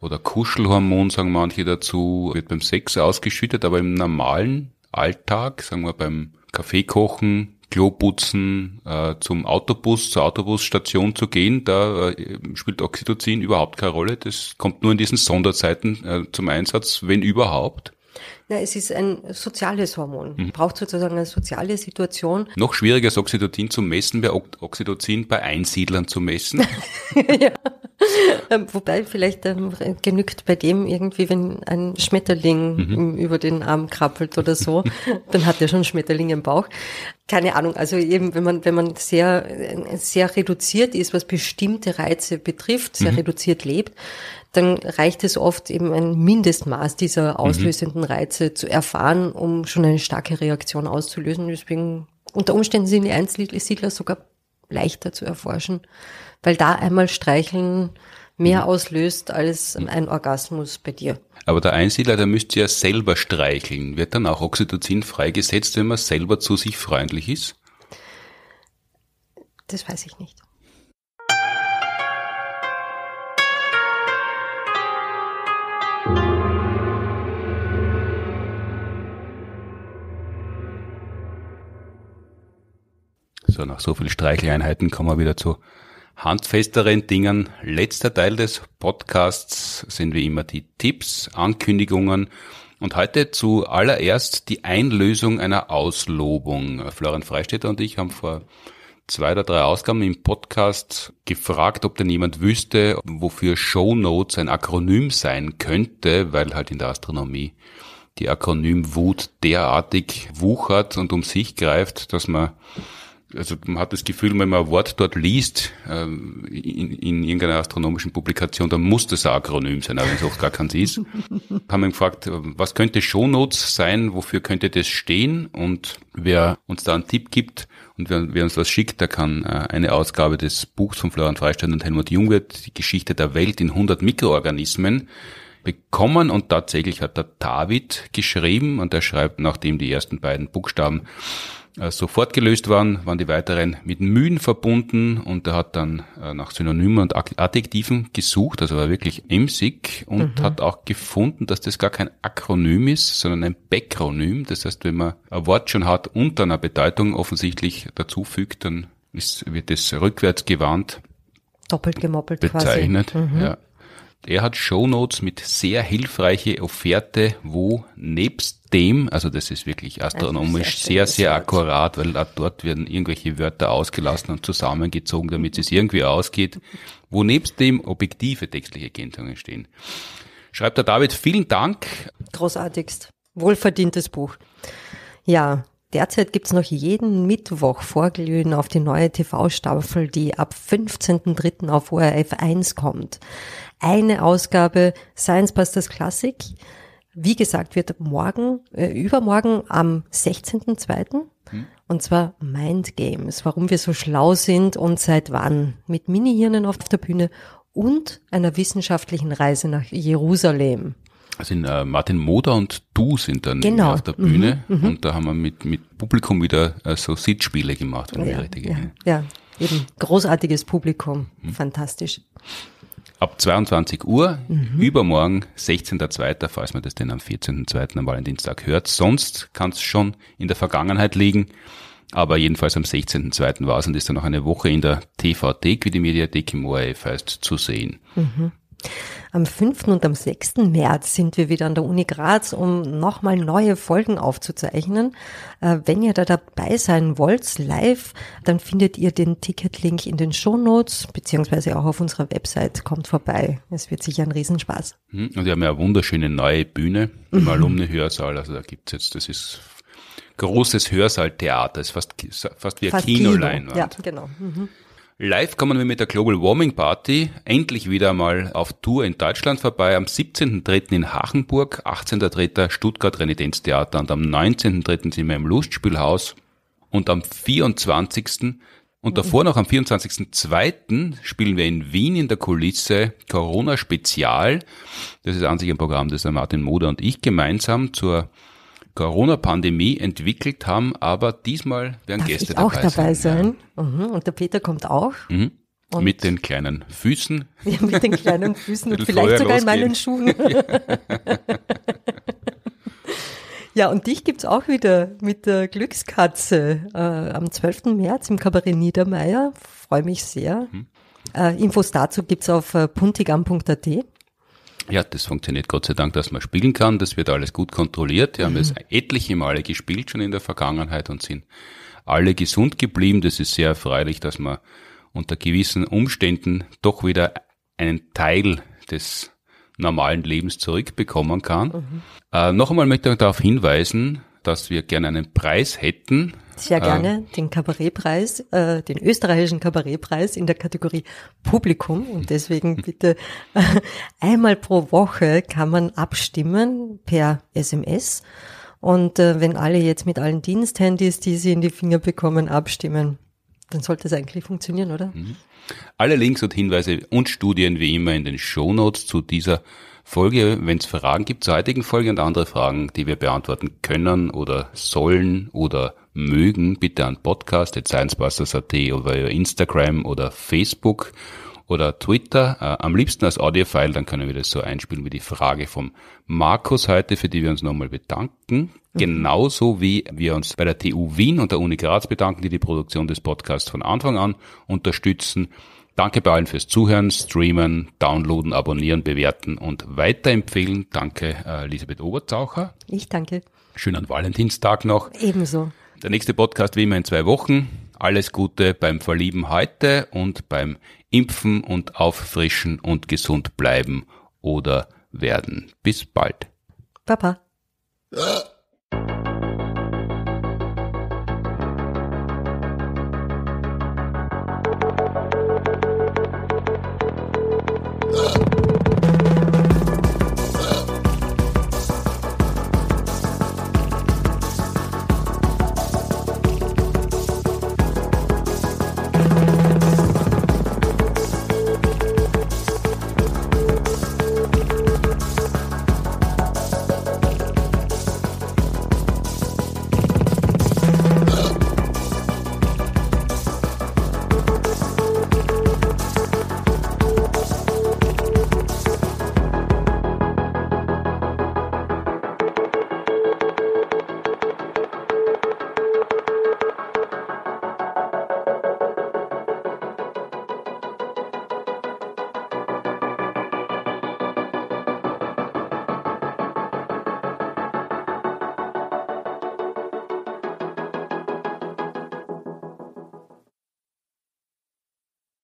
oder Kuschelhormon, sagen manche dazu, wird beim Sex ausgeschüttet, aber im normalen Alltag, sagen wir beim Kaffeekochen, Kloputzen äh, zum Autobus, zur Autobusstation zu gehen, da äh, spielt Oxytocin überhaupt keine Rolle. Das kommt nur in diesen Sonderzeiten äh, zum Einsatz, wenn überhaupt. Na, es ist ein soziales Hormon. Mhm. Braucht sozusagen eine soziale Situation. Noch schwieriger ist Oxytocin zu messen, wäre Oxytocin bei Einsiedlern zu messen. ja. Ähm, wobei vielleicht ähm, genügt bei dem irgendwie, wenn ein Schmetterling mhm. über den Arm krabbelt oder so, dann hat er schon Schmetterling im Bauch keine Ahnung, also eben, wenn man, wenn man sehr, sehr reduziert ist, was bestimmte Reize betrifft, sehr mhm. reduziert lebt, dann reicht es oft eben ein Mindestmaß dieser mhm. auslösenden Reize zu erfahren, um schon eine starke Reaktion auszulösen. Deswegen, unter Umständen sind die Einzelsiedler sogar leichter zu erforschen, weil da einmal streicheln, mehr mhm. auslöst als mhm. ein Orgasmus bei dir. Aber der Einsiedler, der müsste ja selber streicheln. Wird dann auch Oxytocin freigesetzt, wenn man selber zu sich freundlich ist? Das weiß ich nicht. So, nach so vielen Streicheleinheiten kommen wir wieder zu handfesteren Dingen. Letzter Teil des Podcasts sind wie immer die Tipps, Ankündigungen und heute zuallererst die Einlösung einer Auslobung. Florian Freistetter und ich haben vor zwei oder drei Ausgaben im Podcast gefragt, ob denn jemand wüsste, wofür Show Notes ein Akronym sein könnte, weil halt in der Astronomie die Akronymwut derartig wuchert und um sich greift, dass man also man hat das Gefühl, wenn man ein Wort dort liest, ähm, in, in irgendeiner astronomischen Publikation, dann muss das ein Akronym sein, aber wenn es auch gar keins ist. haben wir gefragt, äh, was könnte Shownotes sein, wofür könnte das stehen und wer uns da einen Tipp gibt und wer, wer uns was schickt, der kann äh, eine Ausgabe des Buchs von Florian Freistein und Helmut Jungwirth, die Geschichte der Welt in 100 Mikroorganismen, bekommen und tatsächlich hat der David geschrieben und er schreibt, nachdem die ersten beiden Buchstaben äh, sofort gelöst waren, waren die weiteren mit Mühen verbunden und er hat dann äh, nach Synonymen und Adjektiven gesucht, also war wirklich emsig und mhm. hat auch gefunden, dass das gar kein Akronym ist, sondern ein Backronym. Das heißt, wenn man ein Wort schon hat und dann eine Bedeutung offensichtlich dazufügt, dann ist, wird das rückwärts gewarnt. Doppelt gemoppelt bezeichnet. quasi. Mhm. Ja. Er hat Shownotes mit sehr hilfreiche Offerte, wo nebst dem, also das ist wirklich astronomisch also sehr, sehr, sehr akkurat, weil ab dort werden irgendwelche Wörter ausgelassen und zusammengezogen, damit es irgendwie ausgeht, wo nebst dem objektive textliche Ergänzungen stehen. Schreibt der David, vielen Dank. Großartigst. Wohlverdientes Buch. Ja, Derzeit gibt's noch jeden Mittwoch Vorglühen auf die neue TV-Staffel, die ab 15.03. auf ORF 1 kommt. Eine Ausgabe Science Busters Classic wie gesagt, wird morgen, äh, übermorgen am 16.02. Hm. Und zwar Mind Games, warum wir so schlau sind und seit wann. Mit Minihirnen auf der Bühne und einer wissenschaftlichen Reise nach Jerusalem. Also in, äh, Martin Moder und du sind dann genau. auf der Bühne mhm. mhm, und da haben wir mit, mit Publikum wieder äh, so Sitzspiele gemacht, wenn ja, ich richtig ja, ja, eben großartiges Publikum, mhm. fantastisch ab 22 Uhr, mhm. übermorgen 16.02., falls man das denn am 14.02. am Valentinstag hört. Sonst kann es schon in der Vergangenheit liegen. Aber jedenfalls am 16.02. war es und ist dann noch eine Woche in der TVT, wie die Mediathek im ORF heißt, zu sehen. Mhm. Am 5. und am 6. März sind wir wieder an der Uni Graz, um nochmal neue Folgen aufzuzeichnen. Äh, wenn ihr da dabei sein wollt, live, dann findet ihr den Ticketlink in den Shownotes, beziehungsweise auch auf unserer Website. Kommt vorbei. Es wird sicher ein Riesenspaß. Hm, und wir haben ja eine wunderschöne neue Bühne im mhm. Alumni-Hörsaal. Also da gibt es jetzt, das ist großes Hörsaaltheater, ist fast, fast wie ein Kinolein. Kino, ja, genau. Mhm. Live kommen wir mit der Global Warming Party endlich wieder mal auf Tour in Deutschland vorbei. Am 17.3. in Hachenburg, 18.3. Stuttgart Renitenztheater und am 19.3. sind wir im Lustspielhaus und am 24. Und davor noch am 24.2. spielen wir in Wien in der Kulisse Corona Spezial. Das ist an sich ein Programm, das der Martin Moder und ich gemeinsam zur Corona-Pandemie entwickelt haben, aber diesmal werden Darf Gäste ich auch dabei, dabei sein. sein? Ja. Mhm, und der Peter kommt auch. Mhm. mit den kleinen Füßen. Ja, mit den kleinen Füßen und vielleicht sogar losgehen. in meinen Schuhen. Ja, und dich gibt es auch wieder mit der Glückskatze äh, am 12. März im Kabarett Niedermeier. Freue mich sehr. Hm. Äh, Infos dazu gibt es auf äh, puntigam.at. Ja, das funktioniert Gott sei Dank, dass man spielen kann. Das wird alles gut kontrolliert. Wir mhm. haben es etliche Male gespielt schon in der Vergangenheit und sind alle gesund geblieben. Das ist sehr erfreulich, dass man unter gewissen Umständen doch wieder einen Teil des normalen Lebens zurückbekommen kann. Mhm. Äh, noch einmal möchte ich darauf hinweisen, dass wir gerne einen Preis hätten. Sehr gerne äh, den Kabarettpreis, äh, den österreichischen Kabarettpreis in der Kategorie Publikum. Und deswegen bitte äh, einmal pro Woche kann man abstimmen per SMS. Und äh, wenn alle jetzt mit allen Diensthandys, die sie in die Finger bekommen, abstimmen, dann sollte es eigentlich funktionieren, oder? Mhm. Alle Links und Hinweise und Studien wie immer in den Shownotes zu dieser Folge, wenn es Fragen gibt zur heutigen Folge und andere Fragen, die wir beantworten können oder sollen oder mögen, bitte an Podcast, sciencebusters.at oder Instagram oder Facebook oder Twitter, äh, am liebsten als Audiofile, dann können wir das so einspielen wie die Frage vom Markus heute, für die wir uns nochmal bedanken. Mhm. Genauso wie wir uns bei der TU Wien und der Uni Graz bedanken, die die Produktion des Podcasts von Anfang an unterstützen. Danke bei allen fürs Zuhören, Streamen, Downloaden, Abonnieren, Bewerten und weiterempfehlen. Danke, äh, Elisabeth Oberzaucher. Ich danke. Schönen Valentinstag noch. Ebenso. Der nächste Podcast wie immer in zwei Wochen. Alles Gute beim Verlieben heute und beim Impfen und Auffrischen und gesund bleiben oder werden. Bis bald. Papa.